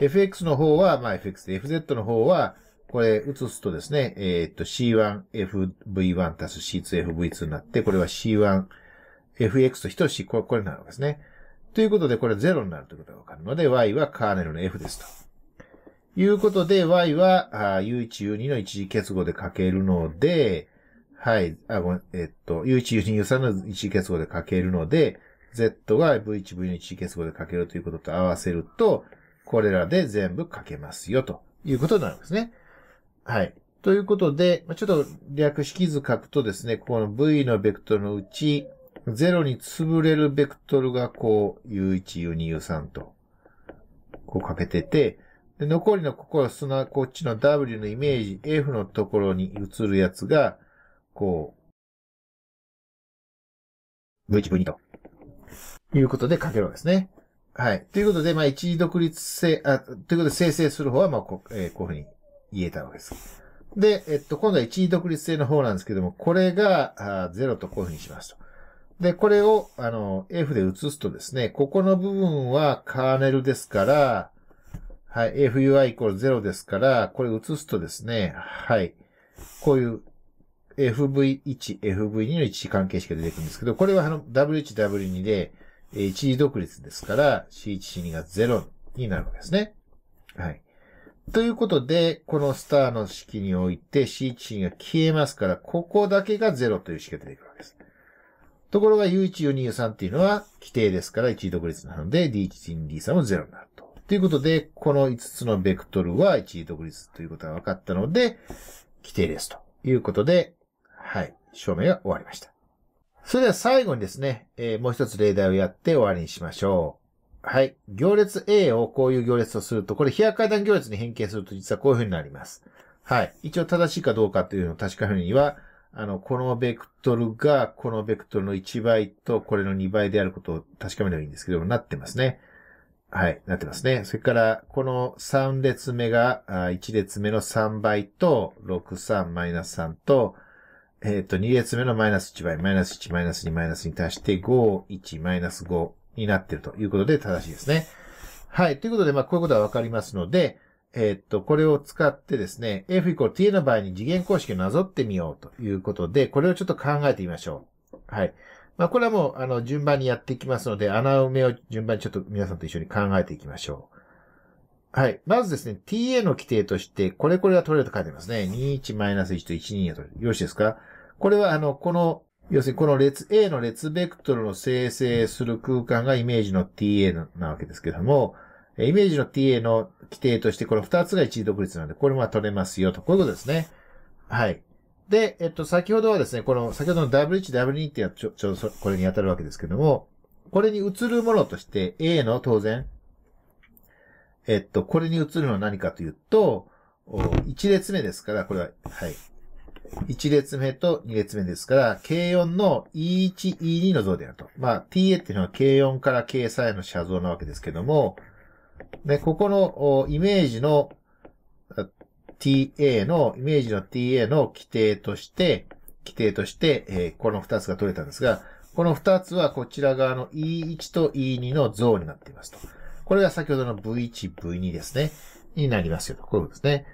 fx の方は、まあ fx で fz の方は、これ移すとですね、えー、っと C1FV1 たす C2FV2 になって、これは C1FX と等しい、これになるわけですね。ということで、これは0になるということがわかるので、y はカーネルの f ですと。いうことで、y はあ u1、u2 の一時結合で書けるので、はい、あ、ごめん、えっと、u1、u2、u3 の一時結合で書けるので、z が v1、v の一時結合で書けるということと合わせると、これらで全部書けますよ、ということになるんですね。はい。ということで、ちょっと略式図書くとですね、この V のベクトルのうち、0に潰れるベクトルがこう、U1、U2、U3 と、こうかけてて、で残りのここはすなわちこっちの W のイメージ、F のところに移るやつが、こう、V1、V2 と、いうことで書けるわけですね。はい。ということで、まあ、一時独立性、あ、ということで生成する方は、まあ、こう、えー、こういうふうに言えたわけです。で、えっと、今度は一時独立性の方なんですけども、これがあ0とこういうふうにしますと。で、これを、あの、F で移すとですね、ここの部分はカーネルですから、はい、FUI イコール0ですから、これ移すとですね、はい、こういう FV1、FV2 の一時関係式が出てくるんですけど、これはあの W1、W2 で、一時独立ですから、C1、C2 が0になるわけですね。はい。ということで、このスターの式において C1 が消えますから、ここだけが0という式が出てくるわけです。ところが U1、U2、U3 っていうのは規定ですから1位独立なので D1、D2、D3 も0になると。ということで、この5つのベクトルは1位独立ということが分かったので、規定ですということで、はい、証明が終わりました。それでは最後にですね、えー、もう一つ例題をやって終わりにしましょう。はい。行列 A をこういう行列とすると、これ、飛躍階段行列に変形すると、実はこういう風になります。はい。一応正しいかどうかというのを確かめるには、あの、このベクトルが、このベクトルの1倍と、これの2倍であることを確かめればいいんですけど、なってますね。はい、なってますね。それから、この3列目が、1列目の3倍と、63マイナス3と、えっ、ー、と、2列目のマイナス1倍、マイナス1、マイナス2、マイナスに足して、5、1、マイナス5、になっているということで正しいですね。はい。ということで、まあ、こういうことはわかりますので、えー、っと、これを使ってですね、f イコール ta の場合に次元公式をなぞってみようということで、これをちょっと考えてみましょう。はい。まあ、これはもう、あの、順番にやっていきますので、穴埋めを順番にちょっと皆さんと一緒に考えていきましょう。はい。まずですね、ta の規定として、これこれが取れると書いてますね。21-1と12が取れる。よろしいですかこれは、あの、この要するにこの列 A の列ベクトルの生成する空間がイメージの TA なわけですけども、イメージの TA の規定としてこの2つが一時独立なんで、これも取れますよと、こういうことですね。はい。で、えっと、先ほどはですね、この、先ほどの W1、W2 ってちょ、ちょうどこれに当たるわけですけども、これに移るものとして A の当然、えっと、これに移るのは何かというと、1列目ですから、これは、はい、1列目と2列目ですから、K4 の E1、E2 の像であると。まあ、TA っていうのは K4 から K3 への写像なわけですけども、ね、ここのイメージの TA の、イメージの TA の規定として、規定として、えこの2つが取れたんですが、この2つはこちら側の E1 と E2 の像になっていますと。これが先ほどの V1、V2 ですね。になりますよと。こういうことですね。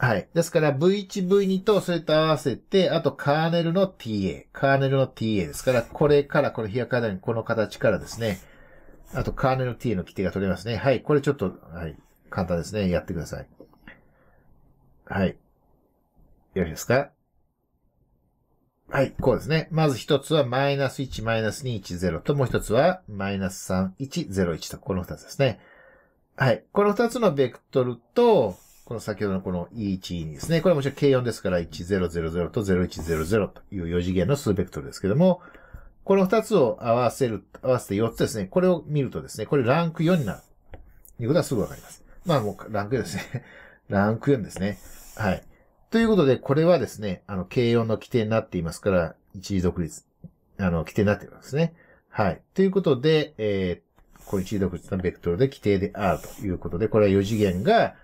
はい。ですから V1、V2 とそれと合わせて、あとカーネルの TA。カーネルの TA ですから、これから、この冷やかだにこの形からですね、あとカーネル TA の規定が取れますね。はい。これちょっと、はい。簡単ですね。やってください。はい。よろしいですかはい、こうですね。まず一つは、マイナス1、マイナス2、10と、もう一つは、マイナス3、1、0、1と、この二つですね。はい。この二つのベクトルと、この先ほどのこの E12 ですね。これもちろん K4 ですから1000と0100という4次元の数ベクトルですけども、この2つを合わせる、合わせて4つですね。これを見るとですね、これランク4になる。ということはすぐわかります。まあもうランク4ですね。ランク4ですね。はい。ということで、これはですね、あの、K4 の規定になっていますから、一時独立、あの、規定になっていですね。はい。ということで、えー、この一時独立のベクトルで規定であるということで、これは4次元が、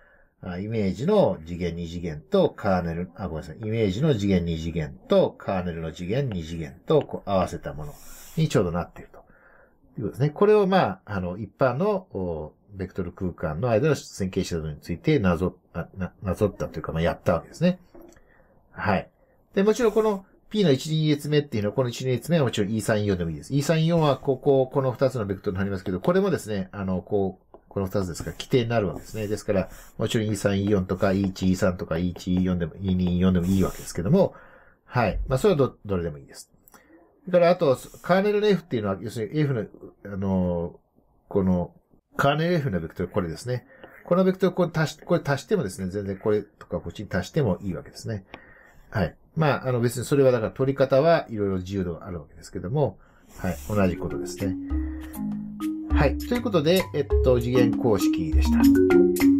イメージの次元2次元とカーネル、あ、ごめんなさい。イメージの次元2次元とカーネルの次元2次元とこう合わせたものにちょうどなっていると。ということですね。これをまあ、あの、一般の、ベクトル空間の間の線形ドウについてなぞ、な、なぞったというか、まあ、やったわけですね。はい。で、もちろんこの P の1、2列目っていうのは、この1、2列目はもちろん E34 でもいいです。E34 はここ、この2つのベクトルになりますけど、これもですね、あの、こう、この2つですから、規定になるわけですね。ですから、もちろん E3、E4 とか E1、E3 とか E1、E4 でも、E2、E4 でもいいわけですけども、はい。まあ、それはど、どれでもいいです。だから、あと、カーネル F っていうのは、要するに F の、あの、この、カーネル F のベクトル、これですね。このベクトル、これ足し、これ足してもですね、全然これとかこっちに足してもいいわけですね。はい。まあ、あの別にそれはだから取り方はいろいろ自由度があるわけですけども、はい。同じことですね。はい。ということで、えっと、次元公式でした。